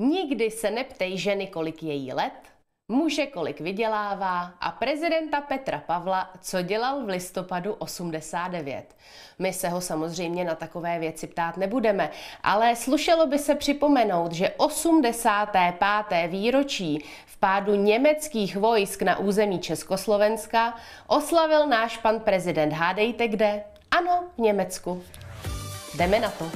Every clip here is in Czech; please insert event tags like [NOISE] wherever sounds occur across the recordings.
Nikdy se neptej ženy, kolik je jí let, muže, kolik vydělává a prezidenta Petra Pavla, co dělal v listopadu 89. My se ho samozřejmě na takové věci ptát nebudeme, ale slušelo by se připomenout, že 85. výročí v pádu německých vojsk na území Československa oslavil náš pan prezident. Hádejte kde? Ano, v Německu. Jdeme na to.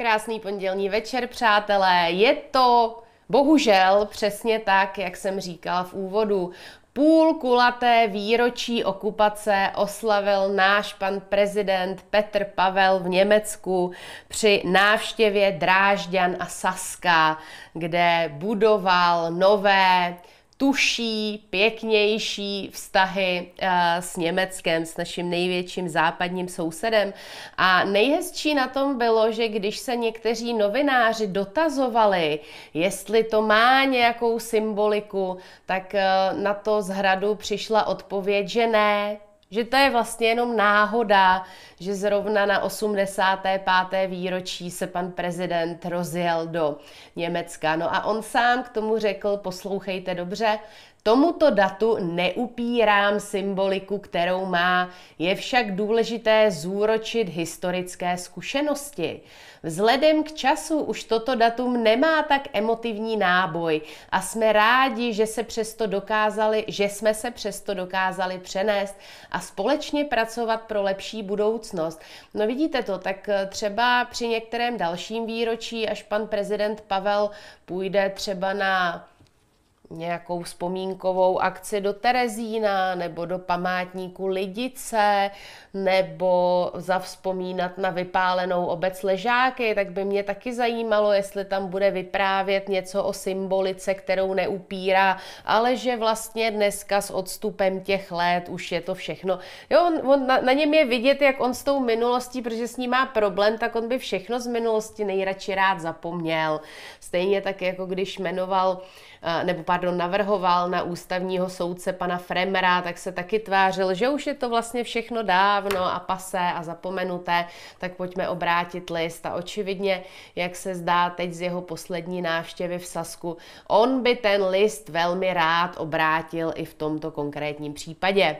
Krásný pondělní večer, přátelé. Je to bohužel přesně tak, jak jsem říkal v úvodu. Půl kulaté výročí okupace oslavil náš pan prezident Petr Pavel v Německu při návštěvě Drážďan a Saska, kde budoval nové tuší, pěknější vztahy eh, s Německem, s naším největším západním sousedem. A nejhezčí na tom bylo, že když se někteří novináři dotazovali, jestli to má nějakou symboliku, tak eh, na to z hradu přišla odpověď, že ne, že to je vlastně jenom náhoda, že zrovna na 85. výročí se pan prezident rozjel do Německa. No a on sám k tomu řekl, poslouchejte dobře, Tomuto datu neupírám symboliku, kterou má, je však důležité zúročit historické zkušenosti. Vzhledem k času už toto datum nemá tak emotivní náboj a jsme rádi, že se přesto dokázali, že jsme se přesto dokázali přenést a společně pracovat pro lepší budoucnost. No vidíte to, tak eh, třeba při některém dalším výročí, až pan prezident Pavel půjde třeba na nějakou vzpomínkovou akci do Terezína nebo do památníku Lidice nebo zavzpomínat na vypálenou obec Ležáky, tak by mě taky zajímalo, jestli tam bude vyprávět něco o symbolice, kterou neupírá, ale že vlastně dneska s odstupem těch let už je to všechno. Jo, on, on, na, na něm je vidět, jak on s tou minulostí, protože s ní má problém, tak on by všechno z minulosti nejradši rád zapomněl. Stejně tak, jako když jmenoval Eh, nebo pardon, navrhoval na ústavního soudce pana Fremera, tak se taky tvářil, že už je to vlastně všechno dávno a pasé a zapomenuté, tak pojďme obrátit list. A očividně, jak se zdá teď z jeho poslední návštěvy v Sasku, on by ten list velmi rád obrátil i v tomto konkrétním případě.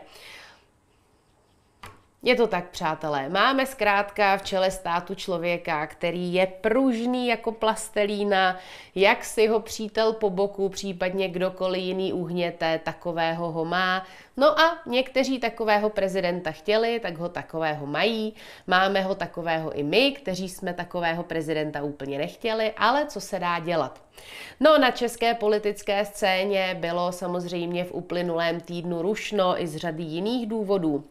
Je to tak, přátelé. Máme zkrátka v čele státu člověka, který je pružný jako plastelína, jak si ho přítel po boku, případně kdokoliv jiný uhněte, takového ho má. No a někteří takového prezidenta chtěli, tak ho takového mají. Máme ho takového i my, kteří jsme takového prezidenta úplně nechtěli, ale co se dá dělat? No, na české politické scéně bylo samozřejmě v uplynulém týdnu rušno i z řady jiných důvodů.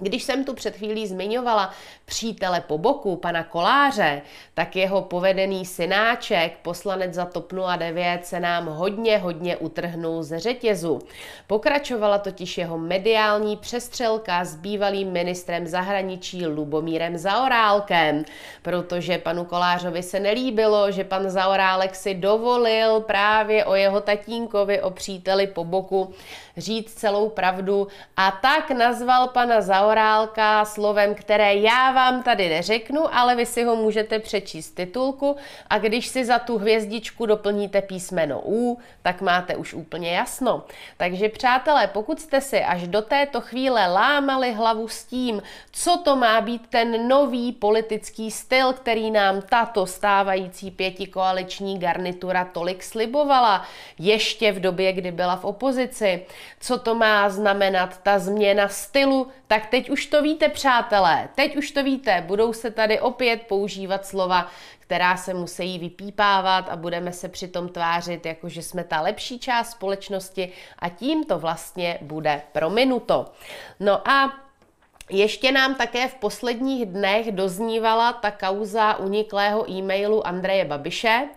Když jsem tu před chvílí zmiňovala přítele po boku, pana Koláře, tak jeho povedený synáček, poslanec za TOP 09, se nám hodně, hodně utrhnul ze řetězu. Pokračovala totiž jeho mediální přestřelka s bývalým ministrem zahraničí Lubomírem Zaorálkem, protože panu Kolářovi se nelíbilo, že pan Zaorálek si dovolil právě o jeho tatínkovi, o příteli po boku, říct celou pravdu a tak nazval pana Zaorálka slovem, které já vám tady neřeknu, ale vy si ho můžete přečíst titulku a když si za tu hvězdičku doplníte písmeno U, tak máte už úplně jasno. Takže přátelé, pokud jste si až do této chvíle lámali hlavu s tím, co to má být ten nový politický styl, který nám tato stávající pětikoaliční garnitura tolik slibovala, ještě v době, kdy byla v opozici, co to má znamenat, ta změna stylu, tak teď už to víte, přátelé, teď už to víte, budou se tady opět používat slova, která se musí vypípávat a budeme se přitom tvářit, jako že jsme ta lepší část společnosti a tím to vlastně bude prominuto. No a ještě nám také v posledních dnech doznívala ta kauza uniklého e-mailu Andreje Babiše,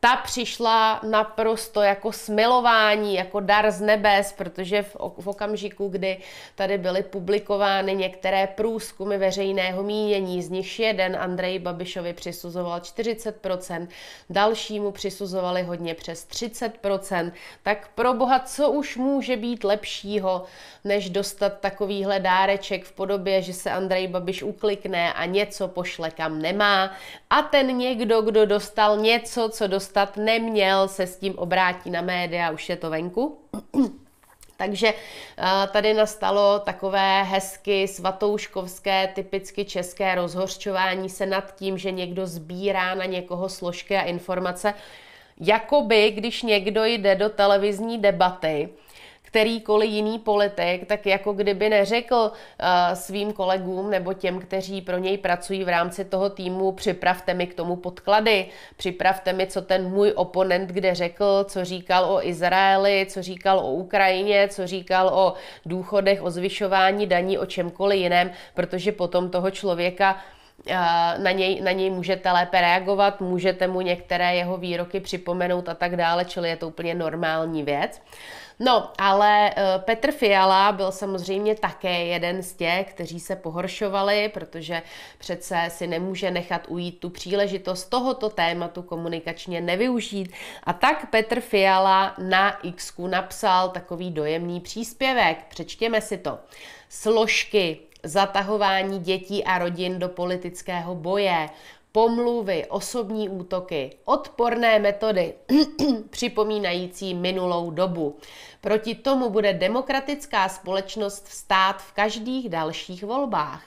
ta přišla naprosto jako smilování, jako dar z nebes, protože v, v okamžiku, kdy tady byly publikovány některé průzkumy veřejného mínění, z nich jeden Andrej Babišovi přisuzoval 40%, dalšímu přisuzovali hodně přes 30%, tak pro boha, co už může být lepšího, než dostat takovýhle dáreček v podobě, že se Andrej Babiš uklikne a něco pošle kam nemá a ten někdo, kdo dostal něco, co dostal dostat neměl, se s tím obrátit na média, už je to venku. [CLEARS THROAT] Takže eh, tady nastalo takové hezky svatouškovské, typicky české rozhorčování se nad tím, že někdo sbírá na někoho složky a informace, jakoby když někdo jde do televizní debaty, kterýkoliv jiný politik, tak jako kdyby neřekl uh, svým kolegům nebo těm, kteří pro něj pracují v rámci toho týmu, připravte mi k tomu podklady, připravte mi, co ten můj oponent kde řekl, co říkal o Izraeli, co říkal o Ukrajině, co říkal o důchodech, o zvyšování daní, o čemkoliv jiném, protože potom toho člověka uh, na něj, na něj můžete lépe reagovat, můžete mu některé jeho výroky připomenout a tak dále, čili je to úplně normální věc. No, ale eh, Petr Fiala byl samozřejmě také jeden z těch, kteří se pohoršovali, protože přece si nemůže nechat ujít tu příležitost tohoto tématu komunikačně nevyužít. A tak Petr Fiala na X napsal takový dojemný příspěvek. Přečtěme si to. Složky zatahování dětí a rodin do politického boje, pomluvy, osobní útoky, odporné metody [CLEARS THROAT] připomínající minulou dobu. Proti tomu bude demokratická společnost vstát v každých dalších volbách.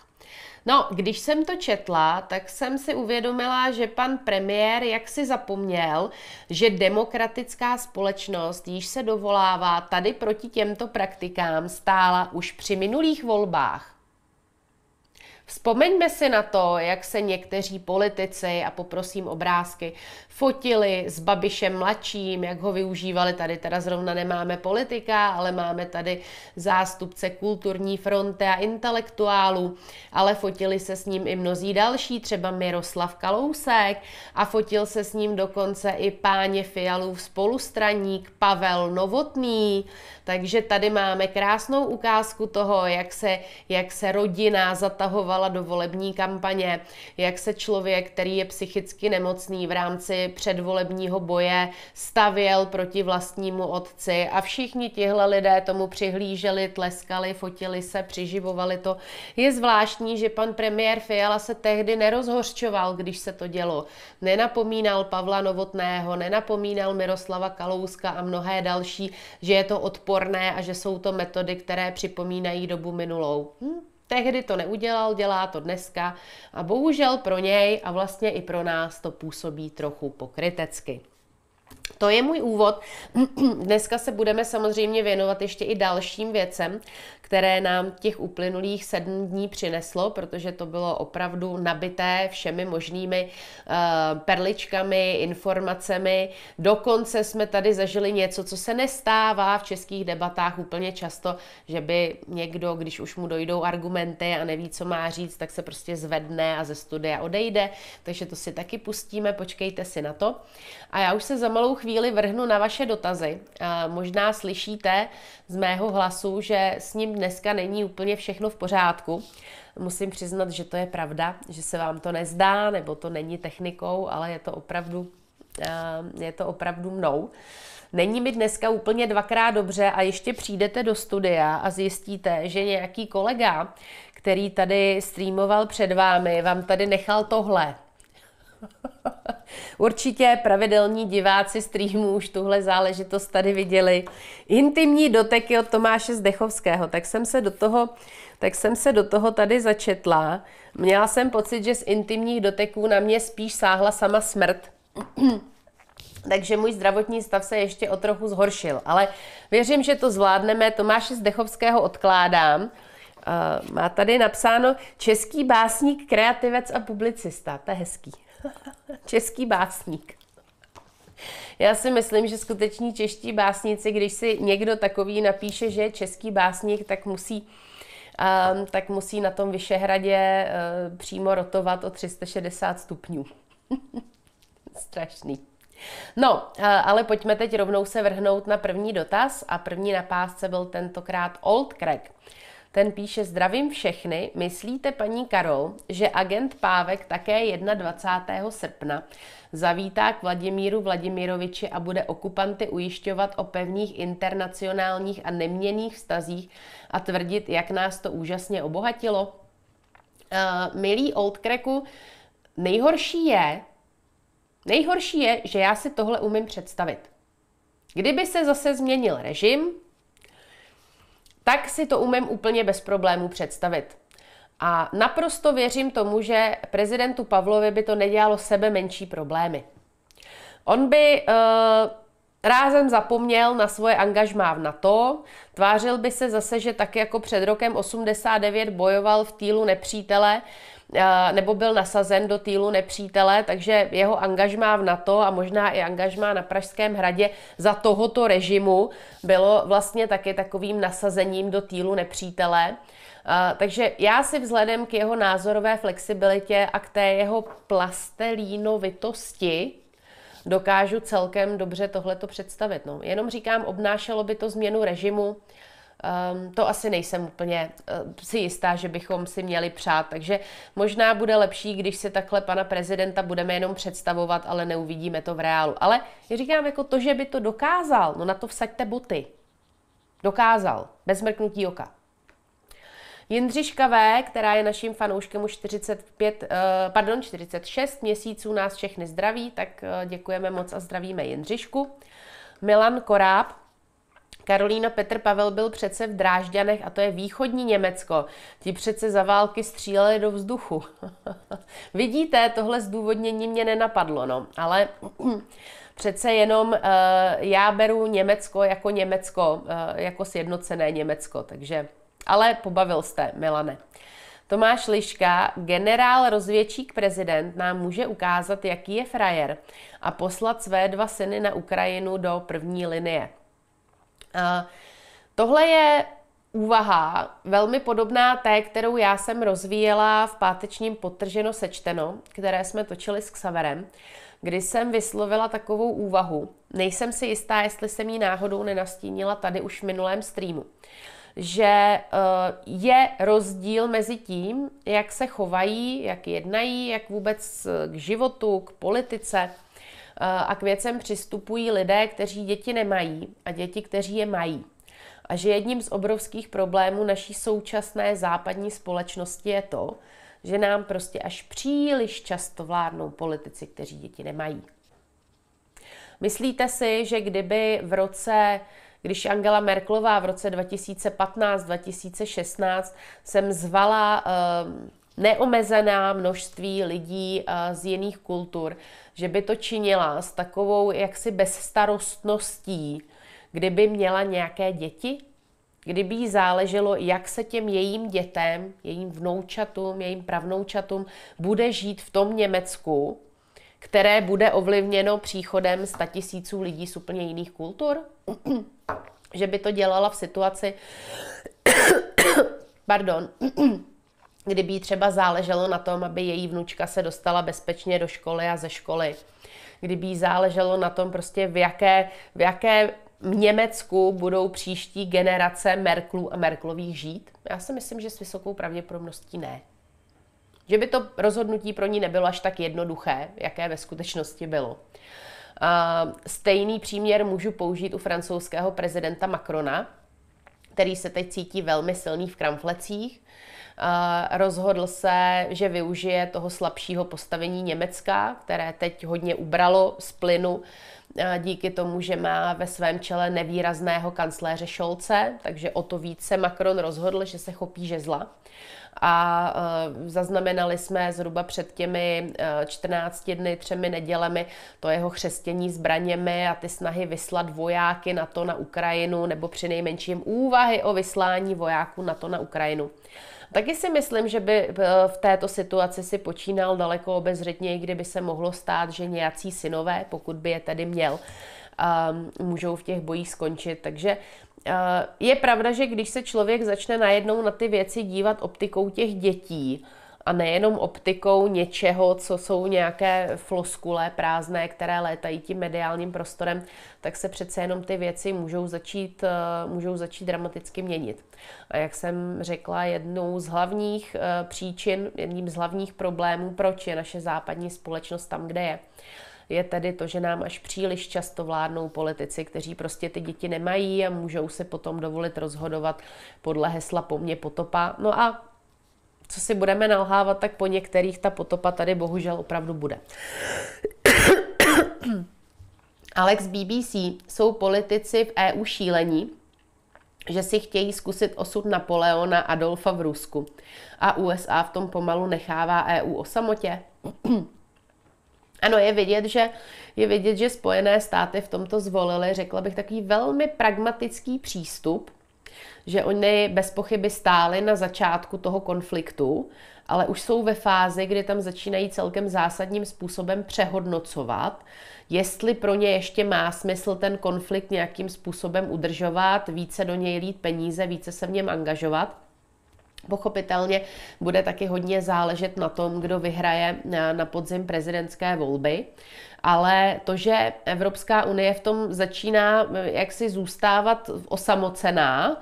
No, když jsem to četla, tak jsem si uvědomila, že pan premiér jaksi zapomněl, že demokratická společnost, již se dovolává tady proti těmto praktikám, stála už při minulých volbách. Vzpomeňme si na to, jak se někteří politici, a poprosím obrázky, fotili s Babišem mladším, jak ho využívali. Tady teda zrovna nemáme politika, ale máme tady zástupce kulturní fronty a intelektuálů, ale fotili se s ním i mnozí další, třeba Miroslav Kalousek a fotil se s ním dokonce i páně Fialův spolustraník Pavel Novotný. Takže tady máme krásnou ukázku toho, jak se, jak se rodina zatahovala zasahovala do volební kampaně, jak se člověk, který je psychicky nemocný v rámci předvolebního boje, stavěl proti vlastnímu otci a všichni tihle lidé tomu přihlíželi, tleskali, fotili se, přiživovali to. Je zvláštní, že pan premiér Fiala se tehdy nerozhořčoval, když se to dělo. Nenapomínal Pavla Novotného, nenapomínal Miroslava Kalouska a mnohé další, že je to odporné a že jsou to metody, které připomínají dobu minulou. Hm? Tehdy to neudělal, dělá to dneska a bohužel pro něj a vlastně i pro nás to působí trochu pokrytecky. To je můj úvod. [CLEARS THROAT] Dneska se budeme samozřejmě věnovat ještě i dalším věcem, které nám těch uplynulých sedm dní přineslo, protože to bylo opravdu nabité všemi možnými eh, perličkami, informacemi. Dokonce jsme tady zažili něco, co se nestává v českých debatách úplně často, že by někdo, když už mu dojdou argumenty a neví, co má říct, tak se prostě zvedne a ze studia odejde. Takže to si taky pustíme, počkejte si na to. A já už se za malou chvíli vrhnu na vaše dotazy. Možná slyšíte z mého hlasu, že s ním dneska není úplně všechno v pořádku. Musím přiznat, že to je pravda, že se vám to nezdá, nebo to není technikou, ale je to opravdu, je to opravdu mnou. Není mi dneska úplně dvakrát dobře a ještě přijdete do studia a zjistíte, že nějaký kolega, který tady streamoval před vámi, vám tady nechal tohle [LAUGHS] Určitě pravidelní diváci streamu už tuhle záležitost tady viděli. Intimní doteky od Tomáše Zdechovského, tak jsem se do toho, tak jsem se do toho tady začetla. Měla jsem pocit, že z intimních doteků na mě spíš sáhla sama smrt. [CLEARS THROAT] Takže můj zdravotní stav se ještě o trochu zhoršil, ale věřím, že to zvládneme. Tomáše Zdechovského odkládám. Uh, má tady napsáno český básník, kreativec a publicista. To je hezký. Český básník. Já si myslím, že skuteční čeští básníci, když si někdo takový napíše, že je český básník, tak musí, um, tak musí na tom Vyšehradě uh, přímo rotovat o 360 stupňů. [LAUGHS] Strašný. No, eh, ale pojďme teď rovnou se vrhnout na první dotaz a první na pásce byl tentokrát Old Craig. Ten píše, zdravím všechny, myslíte paní Karol, že agent Pávek také 21. srpna zavítá k Vladimíru Vladimiroviči a bude okupanty ujišťovat o pevných internacionálních a neměných vztazích a tvrdit, jak nás to úžasně obohatilo? Uh, milý Old Cracku, nejhorší je, nejhorší je, že já si tohle umím představit. Kdyby se zase změnil režim, tak si to umím úplně bez problémů představit. A naprosto věřím tomu, že prezidentu Pavlovi by to nedělalo sebe menší problémy. On by uh, rázem zapomněl na svoje angažmá v NATO, tvářil by se zase, že tak jako před rokem 89 bojoval v týlu nepřítele, uh, Eh, nebo byl nasazen do týlu nepřítele, takže jeho angažmá v NATO a možná i angažmá na Pražském hradě za tohoto režimu bylo vlastně taky takovým nasazením do týlu nepřítele. Uh, takže já si vzhledem k jeho názorové flexibilitě a k té jeho plastelínovitosti dokážu celkem dobře tohleto představit. No. Jenom říkám, obnášelo by to změnu režimu, um, to asi nejsem úplně uh, si jistá, že bychom si měli přát. Takže možná bude lepší, když se takhle pana prezidenta budeme jenom představovat, ale neuvidíme to v reálu. Ale já říkám, jako to, že by to dokázal, no na to vsaďte boty. Dokázal, bez mrknutí oka. Jindřiška V., která je naším fanouškem už 45, eh, pardon, 46 měsíců, nás všechny zdraví, tak eh, děkujeme moc a zdravíme Jindřišku. Milan Koráb, Karolína Petr Pavel byl přece v Drážďanech a to je východní Německo. Ti přece za války stříleli do vzduchu. [LAUGHS] Vidíte, tohle zdůvodnění mě nenapadlo, no, ale [CLEARS THROAT] přece jenom uh, já beru Německo jako Německo, uh, jako sjednocené Německo, takže, ale pobavil jste, Milane. Tomáš Liška, generál rozvědčík prezident, nám může ukázat, jaký je frajer a poslat své dva syny na Ukrajinu do první linie. Eh, tohle je úvaha velmi podobná té, kterou já jsem rozvíjela v pátečním potrženo sečteno, které jsme točili s Xaverem, kdy jsem vyslovila takovou úvahu. Nejsem si jistá, jestli jsem ji náhodou nenastínila tady už v minulém streamu že eh, je rozdíl mezi tím, jak se chovají, jak jednají, jak vůbec eh, k životu, k politice, Eh, a k věcem přistupují lidé, kteří děti nemají a děti, kteří je mají. A že jedním z obrovských problémů naší současné západní společnosti je to, že nám prostě až příliš často vládnou politici, kteří děti nemají. Myslíte si, že kdyby v roce když Angela Merklová v roce 2015-2016 jsem zvala ehm, neomezená množství lidí eh, z jiných kultur, že by to činila s takovou jaksi bezstarostností, kdyby měla nějaké děti, kdyby jí záleželo, jak se těm jejím dětem, jejím vnoučatům, jejím pravnoučatům bude žít v tom Německu, které bude ovlivněno příchodem tisíců lidí z úplně jiných kultur, že by to dělala v situaci, [COUGHS] pardon, kdyby jí třeba záleželo na tom, aby její vnučka se dostala bezpečně do školy a ze školy. Kdyby jí záleželo na tom, prostě v jaké, v jaké v Německu budou příští generace Merklů a Merklových žít? Já si myslím, že s vysokou pravděpodobností ne. Že by to rozhodnutí pro ní nebylo až tak jednoduché, jaké ve skutečnosti bylo. Stejný příměr můžu použít u francouzského prezidenta Macrona, který se teď cítí velmi silný v kramflecích. Eh, rozhodl se, že využije toho slabšího postavení Německa, které teď hodně ubralo z plynu eh, díky tomu, že má ve svém čele nevýrazného kancléře Šolce, takže o to více Macron rozhodl, že se chopí žezla. A eh, zaznamenali jsme zhruba před těmi 14 dny, třemi nedělemi to jeho chřestění zbraněmi a ty snahy vyslat vojáky na to na Ukrajinu nebo při nejmenším úvahy o vyslání vojáků na to na Ukrajinu. Taky si myslím, že by eh, v této situaci si počínal daleko obezřetněji, kdyby se mohlo stát, že nějací synové, pokud by je tedy měl, ehm, můžou v těch bojích skončit. Takže eh, je pravda, že když se člověk začne najednou na ty věci dívat optikou těch dětí, a nejenom optikou něčeho, co jsou nějaké floskule prázdné, které létají tím mediálním prostorem, tak se přece jenom ty věci můžou začít, eh, můžou začít dramaticky měnit. A jak jsem řekla, jednou z hlavních eh, příčin, jedním z hlavních problémů, proč je naše západní společnost tam, kde je, je tedy to, že nám až příliš často vládnou politici, kteří prostě ty děti nemají a můžou se potom dovolit rozhodovat podle hesla po mně potopa. No a co si budeme nalhávat, tak po některých ta potopa tady bohužel opravdu bude. Alex BBC jsou politici v EU šílení, že si chtějí zkusit osud Napoleona Adolfa v Rusku. A USA v tom pomalu nechává EU o samotě. [CLEARS THROAT] Ano, je vidět, že, je vidět, že Spojené státy v tomto zvolily, řekla bych, takový velmi pragmatický přístup, že oni bez pochyby stáli na začátku toho konfliktu, ale už jsou ve fázi, kdy tam začínají celkem zásadním způsobem přehodnocovat, jestli pro ně ještě má smysl ten konflikt nějakým způsobem udržovat, více do něj lít peníze, více se v něm angažovat. Pochopitelně bude taky hodně záležet na tom, kdo vyhraje na podzim prezidentské volby, ale to, že Evropská unie v tom začíná eh, jaksi zůstávat osamocená,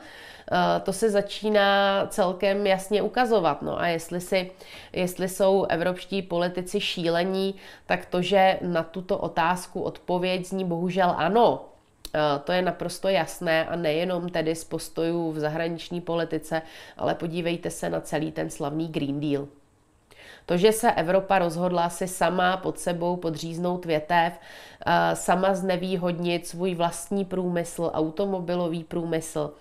Eh, to se začíná celkem jasně ukazovat. No a jestli, si, jestli jsou evropští politici šílení, tak to, že na tuto otázku odpověď zní bohužel ano, eh, to je naprosto jasné a nejenom tedy z postojů v zahraniční politice, ale podívejte se na celý ten slavný Green Deal. To, že se Evropa rozhodla si sama pod sebou podříznout větev, eh, sama znevýhodnit svůj vlastní průmysl, automobilový průmysl,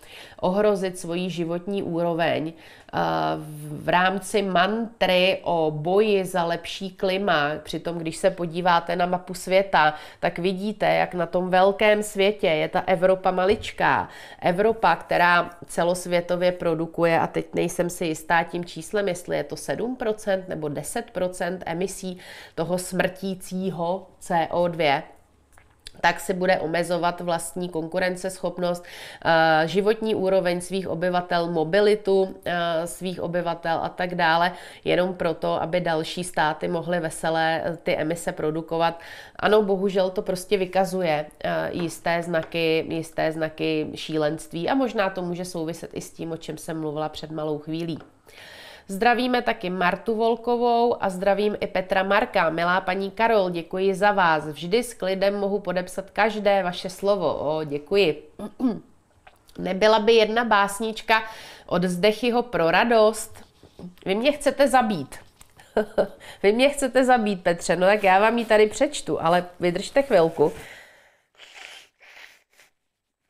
ohrozit svoji životní úroveň eh, v rámci mantry o boji za lepší klima. Přitom, když se podíváte na mapu světa, tak vidíte, jak na tom velkém světě je ta Evropa maličká. Evropa, která celosvětově produkuje, a teď nejsem si jistá tím číslem, jestli je to 7% nebo 10 emisí toho smrtícího CO2, tak si bude omezovat vlastní konkurenceschopnost, eh, životní úroveň svých obyvatel, mobilitu eh, svých obyvatel a tak dále, jenom proto, aby další státy mohly veselé eh, ty emise produkovat. Ano, bohužel to prostě vykazuje jisté znaky, jisté znaky šílenství a možná to může souviset i s tím, o čem jsem mluvila před malou chvílí. Zdravíme taky Martu Volkovou a zdravím i Petra Marka. Milá paní Karol, děkuji za vás. Vždy s klidem mohu podepsat každé vaše slovo. O, děkuji. [CLEARS THROAT] Nebyla by jedna básnička od Zdechyho pro radost? Vy mě chcete zabít. [LAUGHS] Vy mě chcete zabít, Petře, no tak já vám ji tady přečtu, ale vydržte chvilku.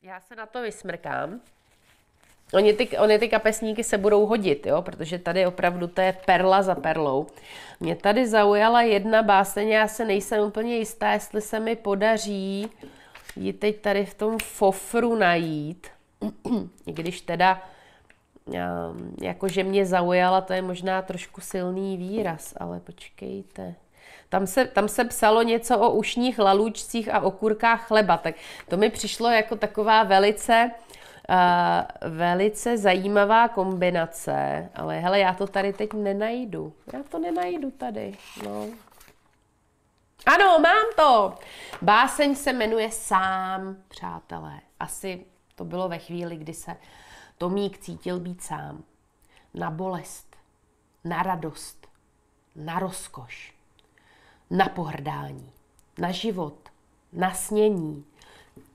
Já se na to vysmrkám. Oni ty, oni ty kapesníky se budou hodit, jo? protože tady opravdu to je perla za perlou. Mě tady zaujala jedna báseň, já se nejsem úplně jistá, jestli se mi podaří ji teď tady v tom fofru najít. [CLEARS THROAT] I když teda, um, jakože mě zaujala, to je možná trošku silný výraz, ale počkejte. Tam se, tam se psalo něco o ušních lalůčcích a okurkách chleba, tak to mi přišlo jako taková velice Eh, velice zajímavá kombinace, ale hele, já to tady teď nenajdu. Já to nenajdu tady, no. Ano, mám to! Báseň se jmenuje Sám, přátelé. Asi to bylo ve chvíli, kdy se Tomík cítil být sám. Na bolest, na radost, na rozkoš, na pohrdání, na život, na snění.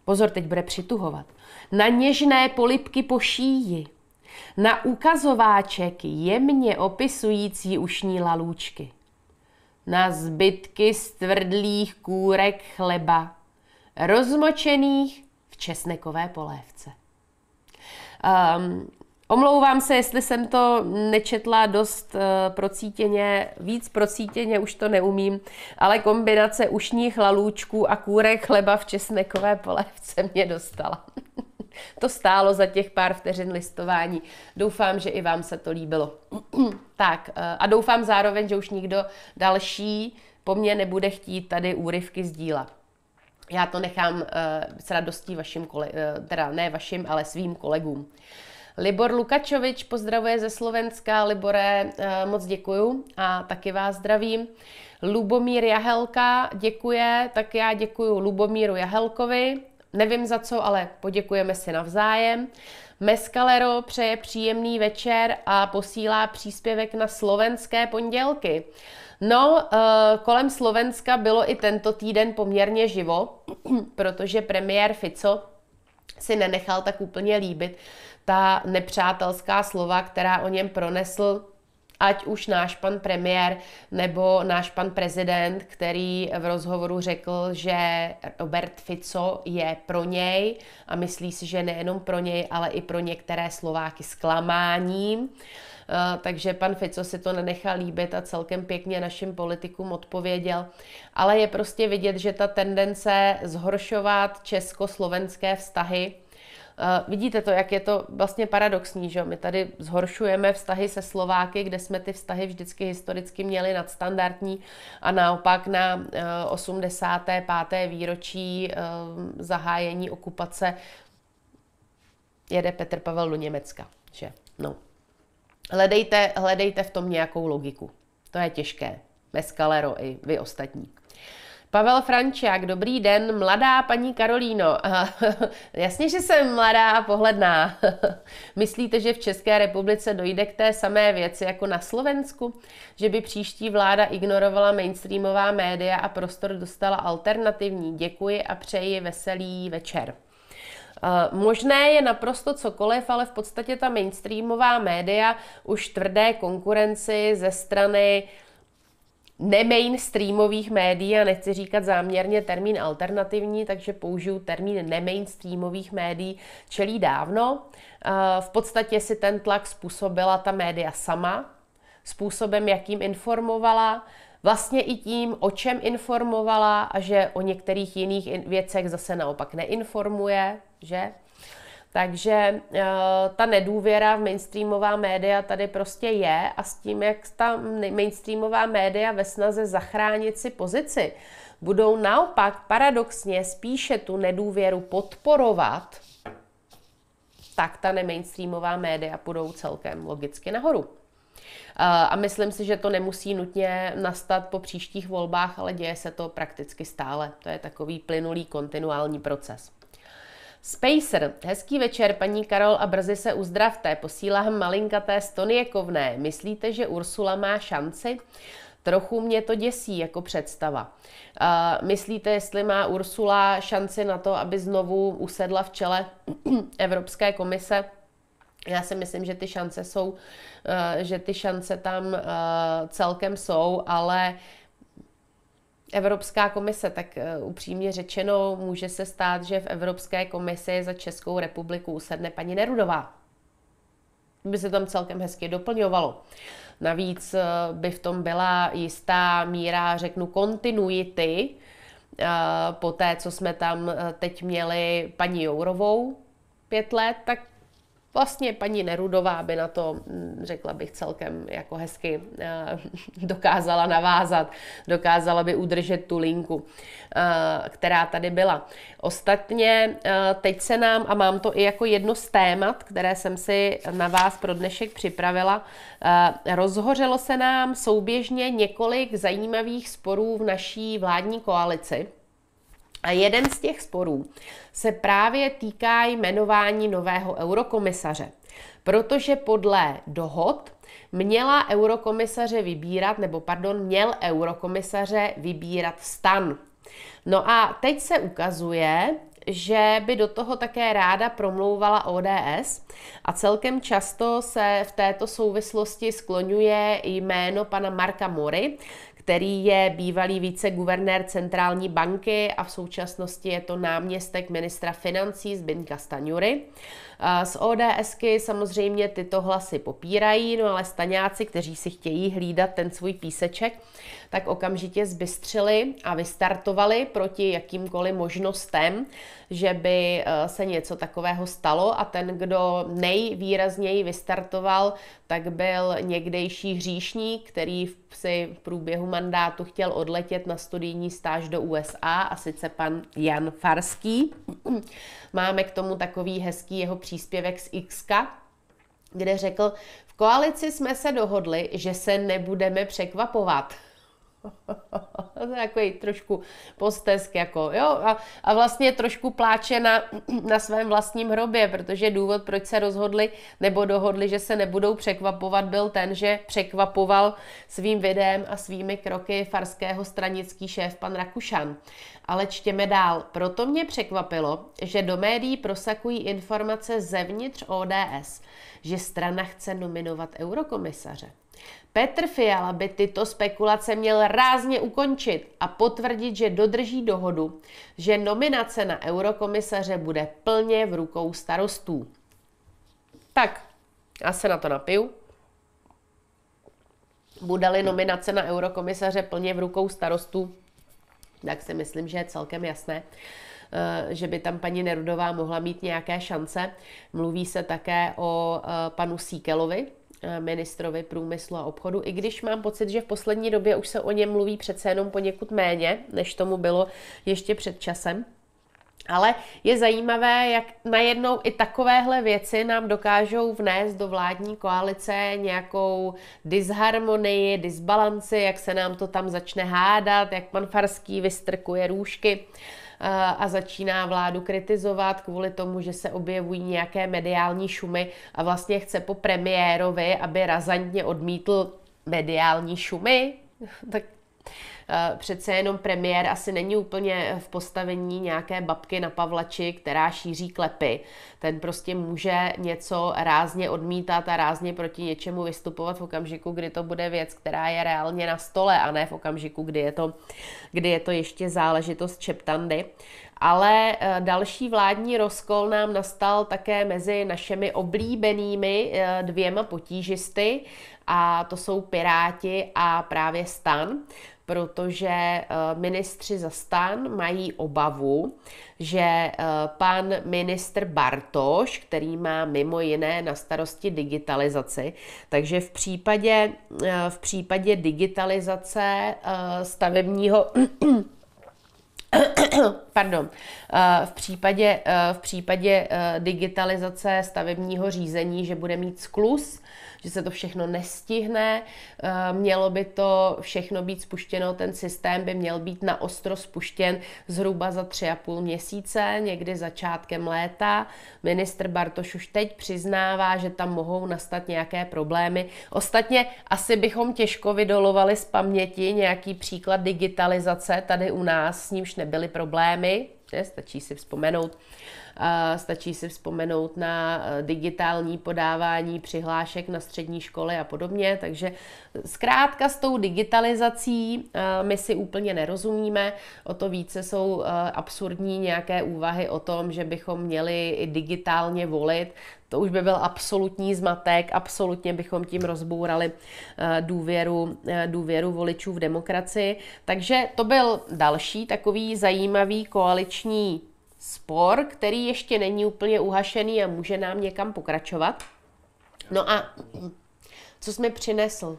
Pozor, teď bude přituhovat na něžné polipky po šíji, na ukazováček jemně opisující ušní lalůčky, na zbytky stvrdlých kůrek chleba, rozmočených v česnekové polévce. Um, Omlouvám se, jestli jsem to nečetla dost eh, procítěně, víc procítěně už to neumím, ale kombinace ušních lalůčků a kůrek chleba v česnekové polévce mě dostala. [LAUGHS] to stálo za těch pár vteřin listování. Doufám, že i vám se to líbilo. [CLEARS THROAT] tak eh, a doufám zároveň, že už nikdo další po mně nebude chtít tady úryvky z díla. Já to nechám uh, s radostí vašim, kole- teda ne vašim, ale svým kolegům. Libor Lukačovič pozdravuje ze Slovenska. Libore, eh, moc děkuju a taky vás zdravím. Lubomír Jahelka děkuje, tak já děkuju Lubomíru Jahelkovi. Nevím za co, ale poděkujeme si navzájem. Meskalero přeje příjemný večer a posílá příspěvek na slovenské pondělky. No, eh, kolem Slovenska bylo i tento týden poměrně živo, [CLEARS THROAT] protože premiér Fico si nenechal tak úplně líbit ta nepřátelská slova, která o něm pronesl ať už náš pan premiér nebo náš pan prezident, který v rozhovoru řekl, že Robert Fico je pro něj a myslí si, že nejenom pro něj, ale i pro některé Slováky zklamáním. Eh, takže pan Fico si to nenechal líbit a celkem pěkně našim politikům odpověděl. Ale je prostě vidět, že ta tendence zhoršovat česko-slovenské vztahy Eh, vidíte to, jak je to vlastně paradoxní, že my tady zhoršujeme vztahy se Slováky, kde jsme ty vztahy vždycky historicky měli nadstandardní a naopak na 85. Eh, výročí eh, zahájení okupace jede Petr Pavel do Německa, že? No. Hledejte, hledejte v tom nějakou logiku. To je těžké. Meskalero i vy ostatní. Pavel Frančák, dobrý den, mladá paní Karolíno. [LAUGHS] Jasně, že jsem mladá a pohledná. [LAUGHS] Myslíte, že v České republice dojde k té samé věci jako na Slovensku? Že by příští vláda ignorovala mainstreamová média a prostor dostala alternativní? Děkuji a přeji veselý večer. Eh, možné je naprosto cokoliv, ale v podstatě ta mainstreamová média už tvrdé konkurenci ze strany uh, nemainstreamových médií, a nechci říkat záměrně termín alternativní, takže použiju termín nemainstreamových médií, čelí dávno. Eh, v podstatě si ten tlak způsobila ta média sama, způsobem, jakým informovala, vlastně i tím, o čem informovala a že o některých jiných věcech zase naopak neinformuje, že? Takže eh, ta nedůvěra v mainstreamová média tady prostě je a s tím, jak ta mainstreamová média ve snaze zachránit si pozici, budou naopak paradoxně spíše tu nedůvěru podporovat, tak ta nemainstreamová média půjdou celkem logicky nahoru. Eh, a myslím si, že to nemusí nutně nastat po příštích volbách, ale děje se to prakticky stále. To je takový plynulý kontinuální proces. Spacer, hezký večer, paní Karol, a brzy se uzdravte. Posílám malinkaté stony Myslíte, že Ursula má šanci? Trochu mě to děsí jako představa. Uh, myslíte, jestli má Ursula šanci na to, aby znovu usedla v čele [CLEARS THROAT] Evropské komise? Já si myslím, že ty šance jsou, uh, že ty šance tam uh, celkem jsou, ale uh, Evropská komise, tak eh, upřímně řečeno, může se stát, že v Evropské komisi za Českou republiku usedne paní Nerudová. By se tam celkem hezky doplňovalo. Navíc eh, by v tom byla jistá míra, řeknu, kontinuity eh, po té, co jsme tam teď měli paní Jourovou pět let, tak Vlastně paní Nerudová by na to, mm, řekla bych, celkem jako hezky eh, [LAUGHS] dokázala navázat, dokázala by udržet tu linku, eh, která tady byla. Ostatně eh, teď se nám, a mám to i jako jedno z témat, které jsem si na vás pro dnešek připravila, rozhořelo se nám souběžně několik zajímavých sporů v naší vládní koalici. A jeden z těch sporů se právě týká jmenování nového eurokomisaře, protože podle dohod měla eurokomisaře vybírat, nebo pardon, měl eurokomisaře vybírat stan. No a teď se ukazuje, že by do toho také ráda promlouvala ODS a celkem často se v této souvislosti skloňuje jméno pana Marka Mori, který je bývalý viceguvernér centrální banky a v současnosti je to náměstek ministra financí Zbinka Staňury. Z ODSky samozřejmě tyto hlasy popírají, no ale staňáci, kteří si chtějí hlídat ten svůj píseček, tak okamžitě zbystřili a vystartovali proti jakýmkoliv možnostem, že by e, se něco takového stalo a ten, kdo nejvýrazněji vystartoval, tak byl někdejší hříšník, který si v průběhu mandátu chtěl odletět na studijní stáž do USA a sice pan Jan Farský. [CLEARS THROAT] Máme k tomu takový hezký jeho příspěvek z X, kde řekl, v koalici jsme se dohodli, že se nebudeme překvapovat to je takový trošku postesk, jako, jo, a, a vlastně trošku pláče na, na svém vlastním hrobě, protože důvod, proč se rozhodli nebo dohodli, že se nebudou překvapovat, byl ten, že překvapoval svým videem a svými kroky farského stranický šéf pan Rakušan. Ale čtěme dál. Proto mě překvapilo, že do médií prosakují informace zevnitř ODS, že strana chce nominovat eurokomisaře. Petr Fiala by tyto spekulace měl rázně ukončit a potvrdit, že dodrží dohodu, že nominace na eurokomisaře bude plně v rukou starostů. Tak, já se na to napiju. Bude-li nominace na eurokomisaře plně v rukou starostů, tak si myslím, že je celkem jasné, eh, že by tam paní Nerudová mohla mít nějaké šance. Mluví se také o eh, panu Síkelovi, Eh, ministrovi průmyslu a obchodu, i když mám pocit, že v poslední době už se o něm mluví přece jenom poněkud méně, než tomu bylo ještě před časem. Ale je zajímavé, jak najednou i takovéhle věci nám dokážou vnést do vládní koalice nějakou disharmonii, disbalanci, jak se nám to tam začne hádat, jak pan Farský vystrkuje růžky. Uh, Eh, a začíná vládu kritizovat kvůli tomu, že se objevují nějaké mediální šumy a vlastně chce po premiérovi, aby razantně odmítl mediální šumy, [LAUGHS] tak Eh, přece jenom premiér asi není úplně v postavení nějaké babky na pavlači, která šíří klepy. Ten prostě může něco rázně odmítat a rázně proti něčemu vystupovat v okamžiku, kdy to bude věc, která je reálně na stole a ne v okamžiku, kdy je to, kdy je to ještě záležitost čeptandy. Ale eh, další vládní rozkol nám nastal také mezi našimi oblíbenými eh, dvěma potížisty, a to jsou Piráti a právě stan, protože eh, ministři za stan mají obavu, že eh, pan ministr Bartoš, který má mimo jiné na starosti digitalizaci, takže v případě, eh, v případě digitalizace stavebního [CLEARS THROAT] [COUGHS] pardon, eh, v případě, eh, v případě eh, digitalizace stavebního řízení, že bude mít sklus, že se to všechno nestihne, mělo by to všechno být spuštěno, ten systém by měl být na ostro spuštěn zhruba za tři a půl měsíce, někdy začátkem léta. Ministr Bartoš už teď přiznává, že tam mohou nastat nějaké problémy. Ostatně asi bychom těžko vydolovali z paměti nějaký příklad digitalizace tady u nás, s nímž nebyly problémy témy, ne, stačí si vzpomenout, Stačí si vzpomenout na eh, digitální podávání přihlášek na střední školy a podobně. Takže zkrátka s tou digitalizací eh, my si úplně nerozumíme. O to více jsou eh, absurdní nějaké úvahy o tom, že bychom měli i digitálně volit to už by byl absolutní zmatek, absolutně bychom tím rozbourali důvěru, důvěru voličů v demokracii. Takže to byl další takový zajímavý koaliční spor, který ještě není úplně uhašený a může nám někam pokračovat. No a co jsme přinesl?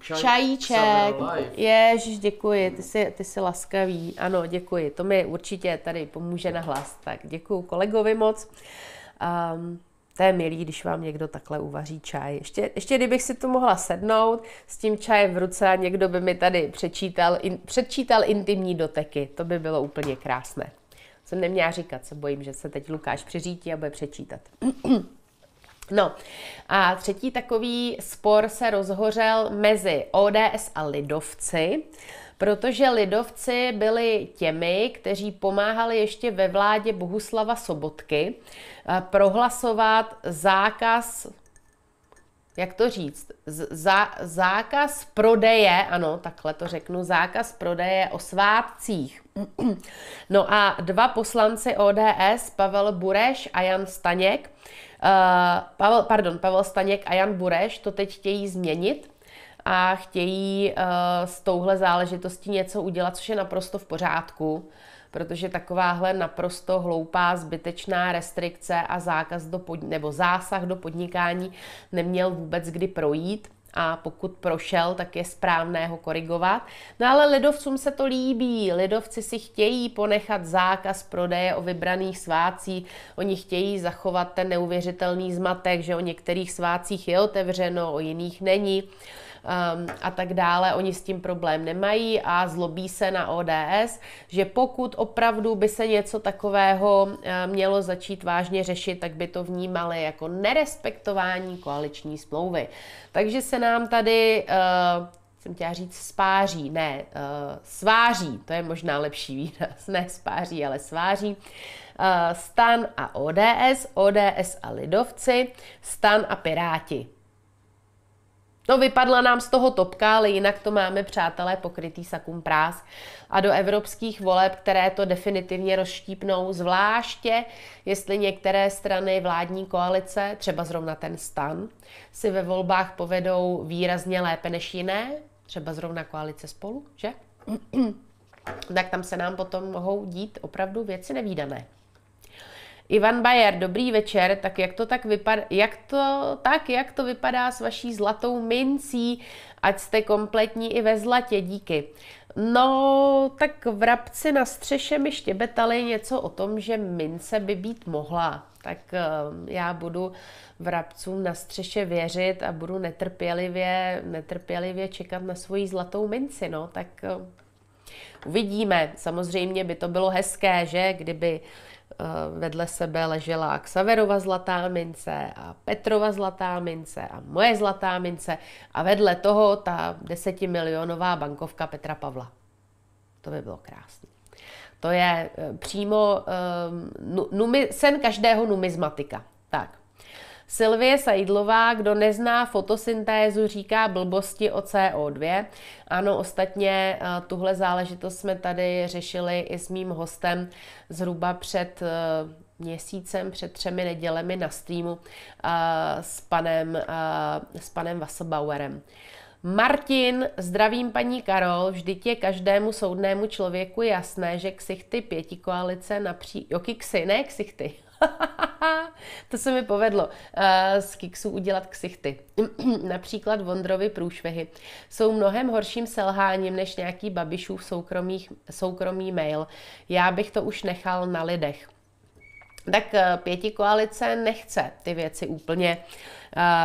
Čaj, Čajíček. Ježíš, děkuji, ty jsi, ty jsi laskavý. Ano, děkuji, to mi určitě tady pomůže na hlas. Tak děkuji kolegovi moc. Um, to je milý, když vám někdo takhle uvaří čaj. Ještě, ještě kdybych si to mohla sednout s tím čajem v ruce a někdo by mi tady přečítal, in, přečítal intimní doteky. To by bylo úplně krásné jsem neměla říkat, se bojím, že se teď Lukáš přeřítí a bude přečítat. [CLEARS THROAT] No a třetí takový spor se rozhořel mezi ODS a Lidovci, protože Lidovci byli těmi, kteří pomáhali ještě ve vládě Bohuslava Sobotky eh, prohlasovat zákaz jak to říct, Zá, zákaz prodeje, ano, takhle to řeknu, zákaz prodeje o svátcích. No a dva poslanci ODS, Pavel Bureš a Jan Staněk, uh, Pavel, pardon, Pavel Staněk a Jan Bureš to teď chtějí změnit a chtějí uh, s touhle záležitostí něco udělat, což je naprosto v pořádku, protože takováhle naprosto hloupá, zbytečná restrikce a zákaz do pod, nebo zásah do podnikání neměl vůbec kdy projít a pokud prošel, tak je správné ho korigovat. No ale lidovcům se to líbí, lidovci si chtějí ponechat zákaz prodeje o vybraných svácích, oni chtějí zachovat ten neuvěřitelný zmatek, že o některých svácích je otevřeno, o jiných není um, a tak dále. Oni s tím problém nemají a zlobí se na ODS, že pokud opravdu by se něco takového eh, mělo začít vážně řešit, tak by to vnímali jako nerespektování koaliční smlouvy. Takže se nám tady uh, jsem chtěla říct spáří, ne, uh, sváří, to je možná lepší výraz, ne spáří, ale sváří. Uh, stan a ODS, ODS a lidovci, stan a piráti. No vypadla nám z toho topka, ale jinak to máme, přátelé, pokrytý sakum prás. A do evropských voleb, které to definitivně rozštípnou, zvláště jestli některé strany vládní koalice, třeba zrovna ten stan, si ve volbách povedou výrazně lépe než jiné, třeba zrovna koalice spolu, že? tak tam se nám potom mohou dít opravdu věci nevýdané. Ivan Bayer, dobrý večer. Tak jak to tak vypadá, jak to, tak jak to vypadá s vaší zlatou mincí, ať jste kompletní i ve zlatě, díky. No, tak v rabci na střeše mi štěbetali něco o tom, že mince by být mohla. Tak ehm, já budu v rabcům na střeše věřit a budu netrpělivě, netrpělivě čekat na svoji zlatou minci, no, tak ehm, uvidíme. Samozřejmě by to bylo hezké, že, kdyby Eh, vedle sebe ležela Xaverova zlatá mince a Petrova zlatá mince a moje zlatá mince a vedle toho ta desetimilionová bankovka Petra Pavla. To by bylo krásné. To je eh, přímo eh, um, numi, sen každého numizmatika. Tak. Silvie Sajdlová, kdo nezná fotosyntézu, říká blbosti o CO2. Ano, ostatně eh, tuhle záležitost jsme tady řešili i s mým hostem zhruba před eh, měsícem, před třemi nedělemi na streamu eh, s panem, s panem Wasserbauerem. Martin, zdravím paní Karol, vždyť je každému soudnému člověku jasné, že ksichty pěti koalice napří... Jo, ksy, ne ksichty. [LAUGHS] to se mi povedlo. Eh, z kiksů udělat ksichty. [CLEARS THROAT] Například Vondrovi průšvehy. Jsou mnohem horším selháním než nějaký babišův soukromých, soukromý mail. Já bych to už nechal na lidech. Tak eh, pěti koalice nechce ty věci úplně,